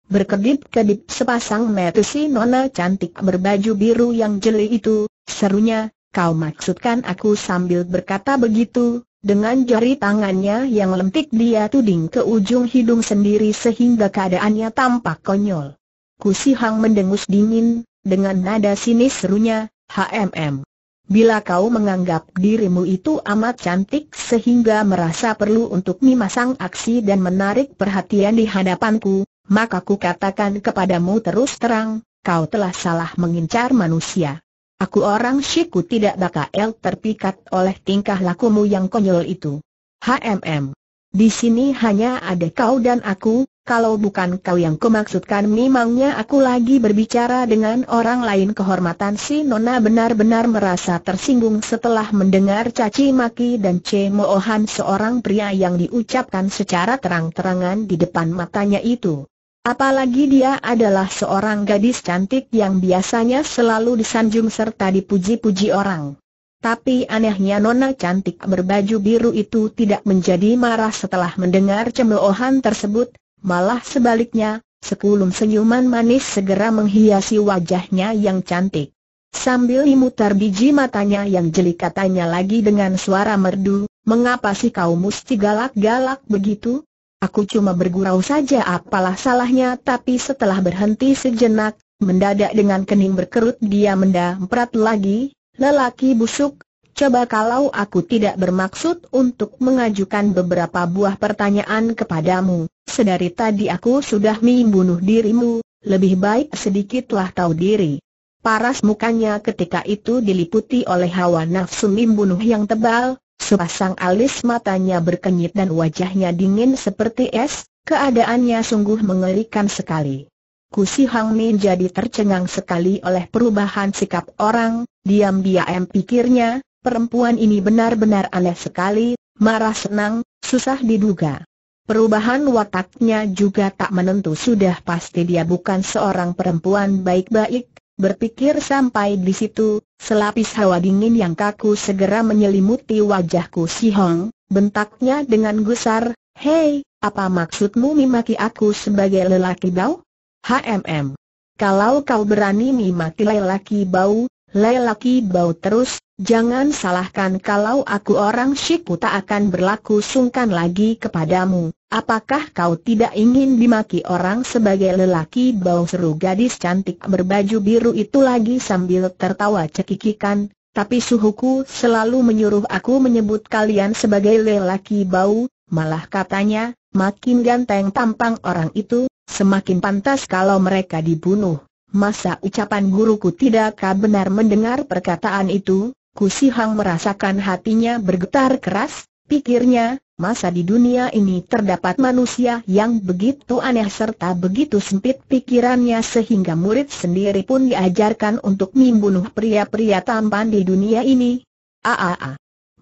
Berkedip-kedip sepasang si nona cantik berbaju biru yang jeli itu, serunya, kau maksudkan aku sambil berkata begitu, dengan jari tangannya yang lentik dia tuding ke ujung hidung sendiri sehingga keadaannya tampak konyol. kusihang mendengus dingin, dengan nada sinis serunya, HMM. Bila kau menganggap dirimu itu amat cantik sehingga merasa perlu untuk memasang aksi dan menarik perhatian di hadapanku, maka ku katakan kepadamu terus terang, kau telah salah mengincar manusia. Aku orang syiku tidak bakal terpikat oleh tingkah lakumu yang konyol itu. HMM. Di sini hanya ada kau dan aku, kalau bukan kau yang kumaksudkan memangnya aku lagi berbicara dengan orang lain kehormatan si Nona benar-benar merasa tersinggung setelah mendengar caci maki dan cemoohan seorang pria yang diucapkan secara terang-terangan di depan matanya itu. Apalagi dia adalah seorang gadis cantik yang biasanya selalu disanjung serta dipuji-puji orang. Tapi anehnya nona cantik berbaju biru itu tidak menjadi marah setelah mendengar cemoohan tersebut, Malah sebaliknya, sekulum senyuman manis segera menghiasi wajahnya yang cantik. Sambil memutar biji matanya yang jeli katanya lagi dengan suara merdu, mengapa sih kau mesti galak-galak begitu? Aku cuma bergurau saja apalah salahnya tapi setelah berhenti sejenak, mendadak dengan kening berkerut dia mendamprat lagi, lelaki busuk, Coba kalau aku tidak bermaksud untuk mengajukan beberapa buah pertanyaan kepadamu, sedari tadi aku sudah membunuh dirimu, lebih baik sedikitlah tahu diri. Paras mukanya ketika itu diliputi oleh hawa nafsu membunuh yang tebal, sepasang alis matanya berkenyit dan wajahnya dingin seperti es, keadaannya sungguh mengerikan sekali. Kusi Hang Min jadi tercengang sekali oleh perubahan sikap orang, diam-diam pikirnya, perempuan ini benar-benar aneh sekali, marah senang, susah diduga. Perubahan wataknya juga tak menentu sudah pasti dia bukan seorang perempuan baik-baik, berpikir sampai di situ, selapis hawa dingin yang kaku segera menyelimuti wajahku si Hong, bentaknya dengan gusar, Hei, apa maksudmu mimaki aku sebagai lelaki bau? HMM. Kalau kau berani mimaki lelaki bau, lelaki bau terus, jangan salahkan kalau aku orang syiku tak akan berlaku sungkan lagi kepadamu. Apakah kau tidak ingin dimaki orang sebagai lelaki bau seru gadis cantik berbaju biru itu lagi sambil tertawa cekikikan, tapi suhuku selalu menyuruh aku menyebut kalian sebagai lelaki bau, malah katanya, makin ganteng tampang orang itu, semakin pantas kalau mereka dibunuh masa ucapan guruku tidakkah benar mendengar perkataan itu? Kusihang merasakan hatinya bergetar keras, pikirnya, masa di dunia ini terdapat manusia yang begitu aneh serta begitu sempit pikirannya sehingga murid sendiri pun diajarkan untuk membunuh pria-pria tampan di dunia ini. Aa,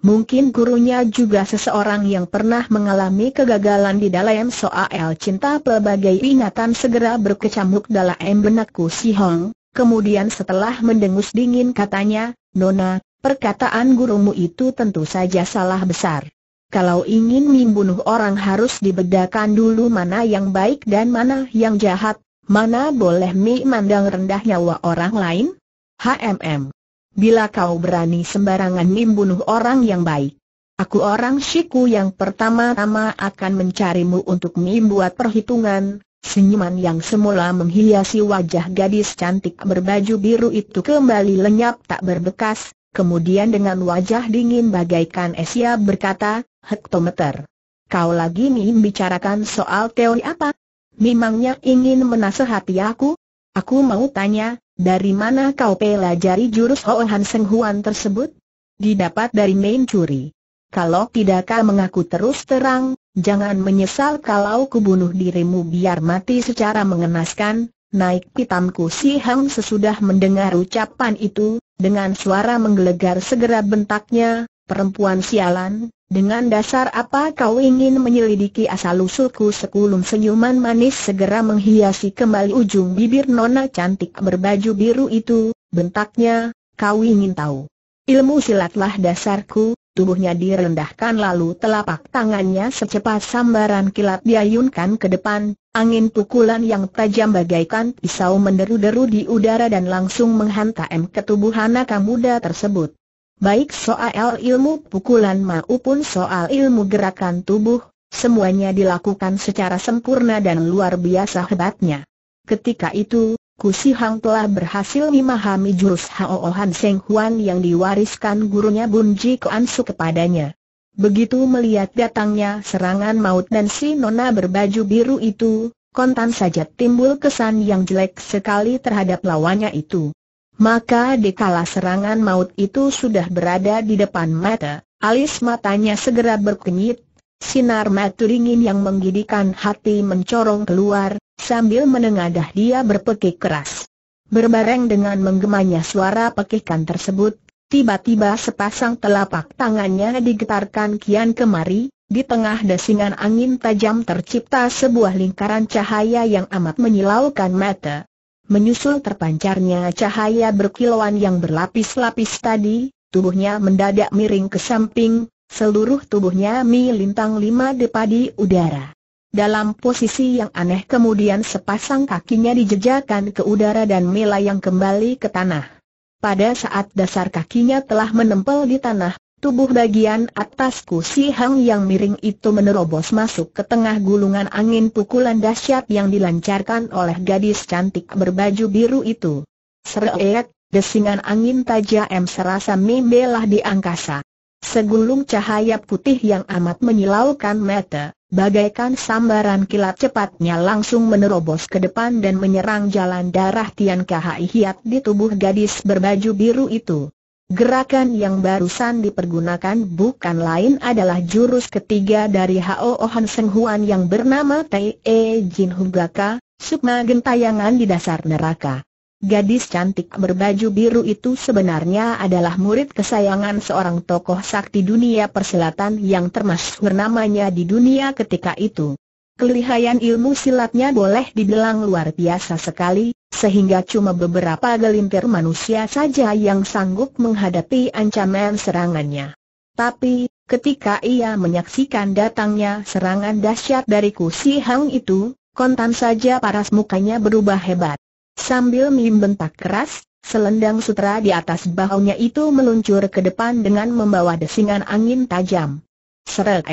Mungkin gurunya juga seseorang yang pernah mengalami kegagalan di dalam soal cinta pelbagai ingatan segera berkecamuk dalam benakku si Hong. Kemudian setelah mendengus dingin katanya, Nona, perkataan gurumu itu tentu saja salah besar. Kalau ingin membunuh orang harus dibedakan dulu mana yang baik dan mana yang jahat, mana boleh mi mandang rendah nyawa orang lain? HMM bila kau berani sembarangan membunuh orang yang baik. Aku orang Shiku yang pertama-tama akan mencarimu untuk membuat perhitungan, Senyuman yang semula menghiasi wajah gadis cantik berbaju biru itu kembali lenyap tak berbekas, kemudian dengan wajah dingin bagaikan es berkata, hektometer. Kau lagi nih bicarakan soal teori apa? Memangnya ingin menasehati aku? Aku mau tanya, dari mana kau pelajari jurus Ho Han Seng Huan tersebut? Didapat dari Main Curi. Kalau tidak kau mengaku terus terang, jangan menyesal kalau kubunuh dirimu biar mati secara mengenaskan, naik pitamku si Hang sesudah mendengar ucapan itu, dengan suara menggelegar segera bentaknya, perempuan sialan, dengan dasar apa kau ingin menyelidiki asal-usulku sekulum senyuman manis segera menghiasi kembali ujung bibir nona cantik berbaju biru itu, bentaknya, kau ingin tahu. Ilmu silatlah dasarku, tubuhnya direndahkan lalu telapak tangannya secepat sambaran kilat diayunkan ke depan, angin pukulan yang tajam bagaikan pisau menderu-deru di udara dan langsung menghantam ke tubuh anak muda tersebut baik soal ilmu pukulan maupun soal ilmu gerakan tubuh, semuanya dilakukan secara sempurna dan luar biasa hebatnya. Ketika itu, Kusi Hang telah berhasil memahami jurus Hao Han Seng Huan yang diwariskan gurunya Bun Ji Kuan kepadanya. Begitu melihat datangnya serangan maut dan si nona berbaju biru itu, kontan saja timbul kesan yang jelek sekali terhadap lawannya itu. Maka dikala serangan maut itu sudah berada di depan mata, alis matanya segera berkenyit, sinar mata dingin yang menggidikan hati mencorong keluar, sambil menengadah dia berpekik keras. Berbareng dengan menggemanya suara pekikan tersebut, tiba-tiba sepasang telapak tangannya digetarkan kian kemari, di tengah desingan angin tajam tercipta sebuah lingkaran cahaya yang amat menyilaukan mata menyusul terpancarnya cahaya berkilauan yang berlapis-lapis tadi, tubuhnya mendadak miring ke samping, seluruh tubuhnya melintang lima depa di udara. Dalam posisi yang aneh kemudian sepasang kakinya dijejakkan ke udara dan melayang kembali ke tanah. Pada saat dasar kakinya telah menempel di tanah, Tubuh bagian atas kusi Hang yang miring itu menerobos masuk ke tengah gulungan angin pukulan dahsyat yang dilancarkan oleh gadis cantik berbaju biru itu. Seret, desingan angin tajam serasa membelah di angkasa. Segulung cahaya putih yang amat menyilaukan mata, bagaikan sambaran kilat cepatnya langsung menerobos ke depan dan menyerang jalan darah Tian Kahai Hiat di tubuh gadis berbaju biru itu. Gerakan yang barusan dipergunakan bukan lain adalah jurus ketiga dari Hao Ohan Seng Huan yang bernama Tai E Jin Hugaka, Sukma Gentayangan di dasar neraka. Gadis cantik berbaju biru itu sebenarnya adalah murid kesayangan seorang tokoh sakti dunia perselatan yang termasuk namanya di dunia ketika itu. Kelihayan ilmu silatnya boleh dibilang luar biasa sekali, sehingga cuma beberapa gelintir manusia saja yang sanggup menghadapi ancaman serangannya. Tapi, ketika ia menyaksikan datangnya serangan dahsyat dari Kusi Hang itu, kontan saja paras mukanya berubah hebat. Sambil membentak keras, selendang sutra di atas bahunya itu meluncur ke depan dengan membawa desingan angin tajam. Seret!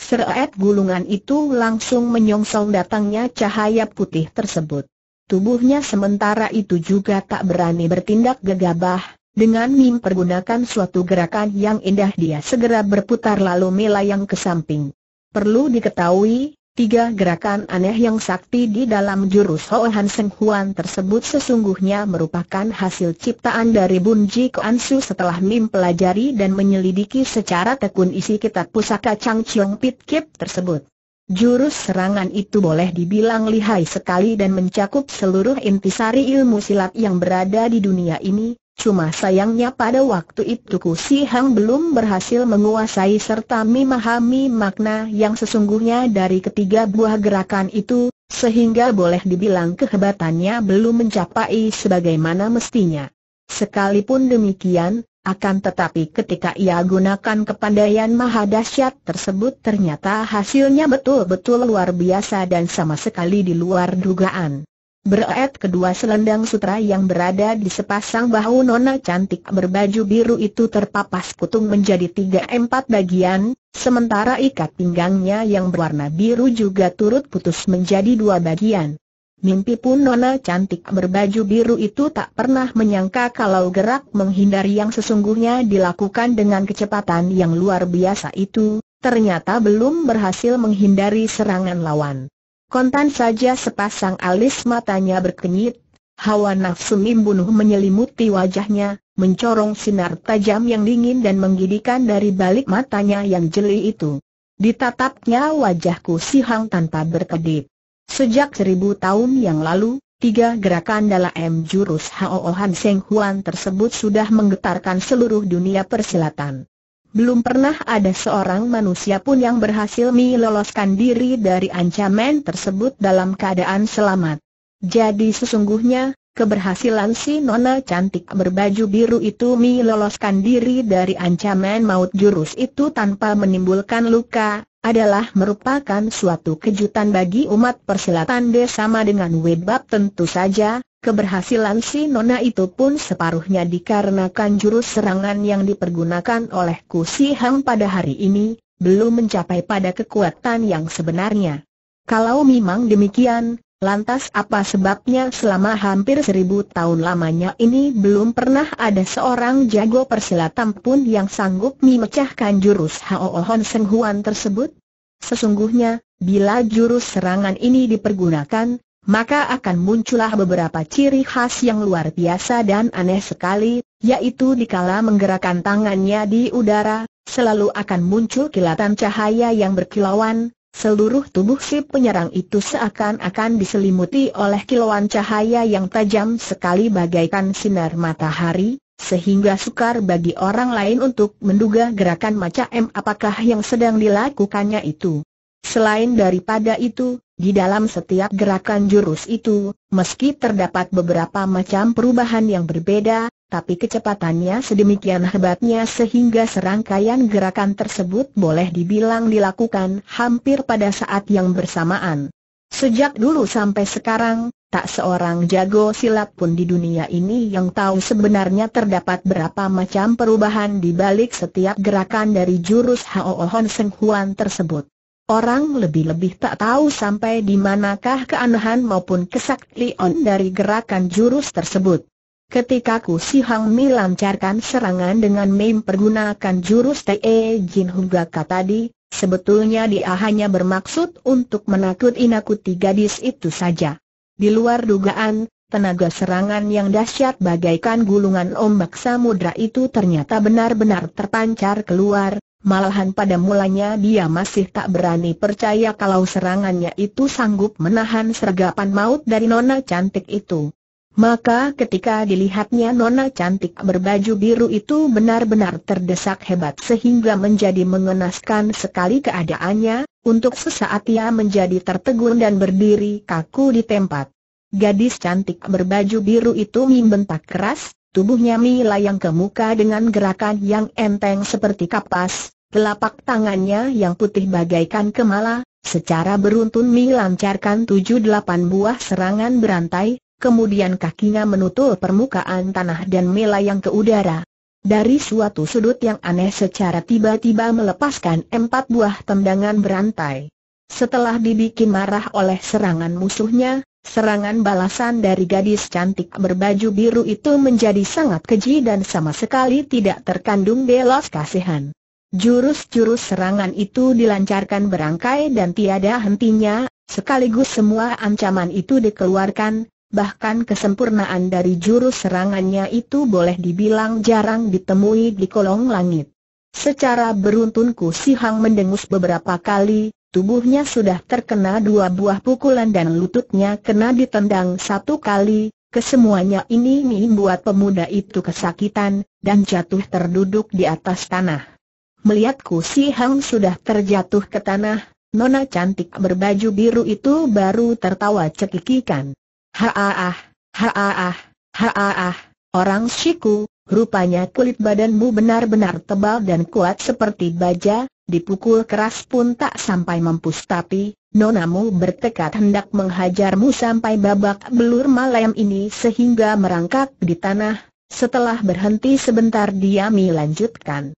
Seret gulungan itu langsung menyongsong datangnya cahaya putih tersebut. Tubuhnya sementara itu juga tak berani bertindak gegabah, dengan Mim pergunakan suatu gerakan yang indah dia segera berputar lalu melayang ke samping. Perlu diketahui, Tiga gerakan aneh yang sakti di dalam jurus Han Seng Huan tersebut sesungguhnya merupakan hasil ciptaan dari Bun Ji Ansu setelah Mim pelajari dan menyelidiki secara tekun isi kitab pusaka Chang Chiong Pit Kip tersebut. Jurus serangan itu boleh dibilang lihai sekali dan mencakup seluruh intisari ilmu silat yang berada di dunia ini, cuma sayangnya pada waktu itu Kusi Hang belum berhasil menguasai serta memahami makna yang sesungguhnya dari ketiga buah gerakan itu, sehingga boleh dibilang kehebatannya belum mencapai sebagaimana mestinya. Sekalipun demikian, akan tetapi ketika ia gunakan kepandaian mahadasyat tersebut ternyata hasilnya betul-betul luar biasa dan sama sekali di luar dugaan. Berat kedua selendang sutra yang berada di sepasang bahu nona cantik berbaju biru itu terpapas kutung menjadi tiga empat bagian, sementara ikat pinggangnya yang berwarna biru juga turut putus menjadi dua bagian. Mimpi pun nona cantik berbaju biru itu tak pernah menyangka kalau gerak menghindari yang sesungguhnya dilakukan dengan kecepatan yang luar biasa itu, ternyata belum berhasil menghindari serangan lawan. Kontan saja sepasang alis matanya berkenyit, hawa nafsu membunuh menyelimuti wajahnya, mencorong sinar tajam yang dingin dan menggidikan dari balik matanya yang jeli itu. Ditatapnya wajahku sihang tanpa berkedip. Sejak seribu tahun yang lalu, tiga gerakan dalam jurus Hao Han Seng Huan tersebut sudah menggetarkan seluruh dunia persilatan. Belum pernah ada seorang manusia pun yang berhasil meloloskan diri dari ancaman tersebut dalam keadaan selamat. Jadi sesungguhnya, keberhasilan si nona cantik berbaju biru itu meloloskan diri dari ancaman maut jurus itu tanpa menimbulkan luka, adalah merupakan suatu kejutan bagi umat persilatan desa sama dengan Webab tentu saja, keberhasilan si Nona itu pun separuhnya dikarenakan jurus serangan yang dipergunakan oleh Kusi Hang pada hari ini, belum mencapai pada kekuatan yang sebenarnya. Kalau memang demikian, Lantas apa sebabnya selama hampir seribu tahun lamanya ini belum pernah ada seorang jago persilatan pun yang sanggup memecahkan jurus Hao Hon Seng Huan tersebut? Sesungguhnya, bila jurus serangan ini dipergunakan, maka akan muncullah beberapa ciri khas yang luar biasa dan aneh sekali, yaitu dikala menggerakkan tangannya di udara, selalu akan muncul kilatan cahaya yang berkilauan, Seluruh tubuh si penyerang itu seakan-akan diselimuti oleh kilauan cahaya yang tajam sekali bagaikan sinar matahari, sehingga sukar bagi orang lain untuk menduga gerakan macam apakah yang sedang dilakukannya itu. Selain daripada itu, di dalam setiap gerakan jurus itu, meski terdapat beberapa macam perubahan yang berbeda, tapi kecepatannya sedemikian hebatnya sehingga serangkaian gerakan tersebut boleh dibilang dilakukan hampir pada saat yang bersamaan. Sejak dulu sampai sekarang, tak seorang jago silat pun di dunia ini yang tahu sebenarnya terdapat berapa macam perubahan di balik setiap gerakan dari jurus Hao Hon Seng Huan tersebut. Orang lebih-lebih tak tahu sampai di manakah keanehan maupun kesaktian dari gerakan jurus tersebut. Ketika Ku Si Hang Mi lancarkan serangan dengan mempergunakan jurus Te Jin Ka tadi, sebetulnya dia hanya bermaksud untuk menakut inakuti gadis itu saja. Di luar dugaan, tenaga serangan yang dahsyat bagaikan gulungan ombak samudra itu ternyata benar-benar terpancar keluar, Malahan pada mulanya dia masih tak berani percaya kalau serangannya itu sanggup menahan sergapan maut dari nona cantik itu. Maka ketika dilihatnya nona cantik berbaju biru itu benar-benar terdesak hebat sehingga menjadi mengenaskan sekali keadaannya, untuk sesaat ia menjadi tertegun dan berdiri kaku di tempat. Gadis cantik berbaju biru itu membentak keras, tubuhnya melayang ke muka dengan gerakan yang enteng seperti kapas, telapak tangannya yang putih bagaikan kemala, Secara beruntun Mi lancarkan tujuh delapan buah serangan berantai, kemudian kakinya menutup permukaan tanah dan melayang ke udara. Dari suatu sudut yang aneh secara tiba-tiba melepaskan empat buah tendangan berantai. Setelah dibikin marah oleh serangan musuhnya, serangan balasan dari gadis cantik berbaju biru itu menjadi sangat keji dan sama sekali tidak terkandung belas kasihan. Jurus-jurus serangan itu dilancarkan berangkai dan tiada hentinya, sekaligus semua ancaman itu dikeluarkan, bahkan kesempurnaan dari jurus serangannya itu boleh dibilang jarang ditemui di kolong langit. Secara beruntun Ku Si Hang mendengus beberapa kali, tubuhnya sudah terkena dua buah pukulan dan lututnya kena ditendang satu kali, kesemuanya ini membuat pemuda itu kesakitan, dan jatuh terduduk di atas tanah. Melihat Ku Si Hang sudah terjatuh ke tanah, Nona cantik berbaju biru itu baru tertawa cekikikan. Haaah, haaah, haaah, orang siku, rupanya kulit badanmu benar-benar tebal dan kuat seperti baja, dipukul keras pun tak sampai mampus tapi, nonamu bertekad hendak menghajarmu sampai babak belur malam ini sehingga merangkak di tanah, setelah berhenti sebentar diami lanjutkan.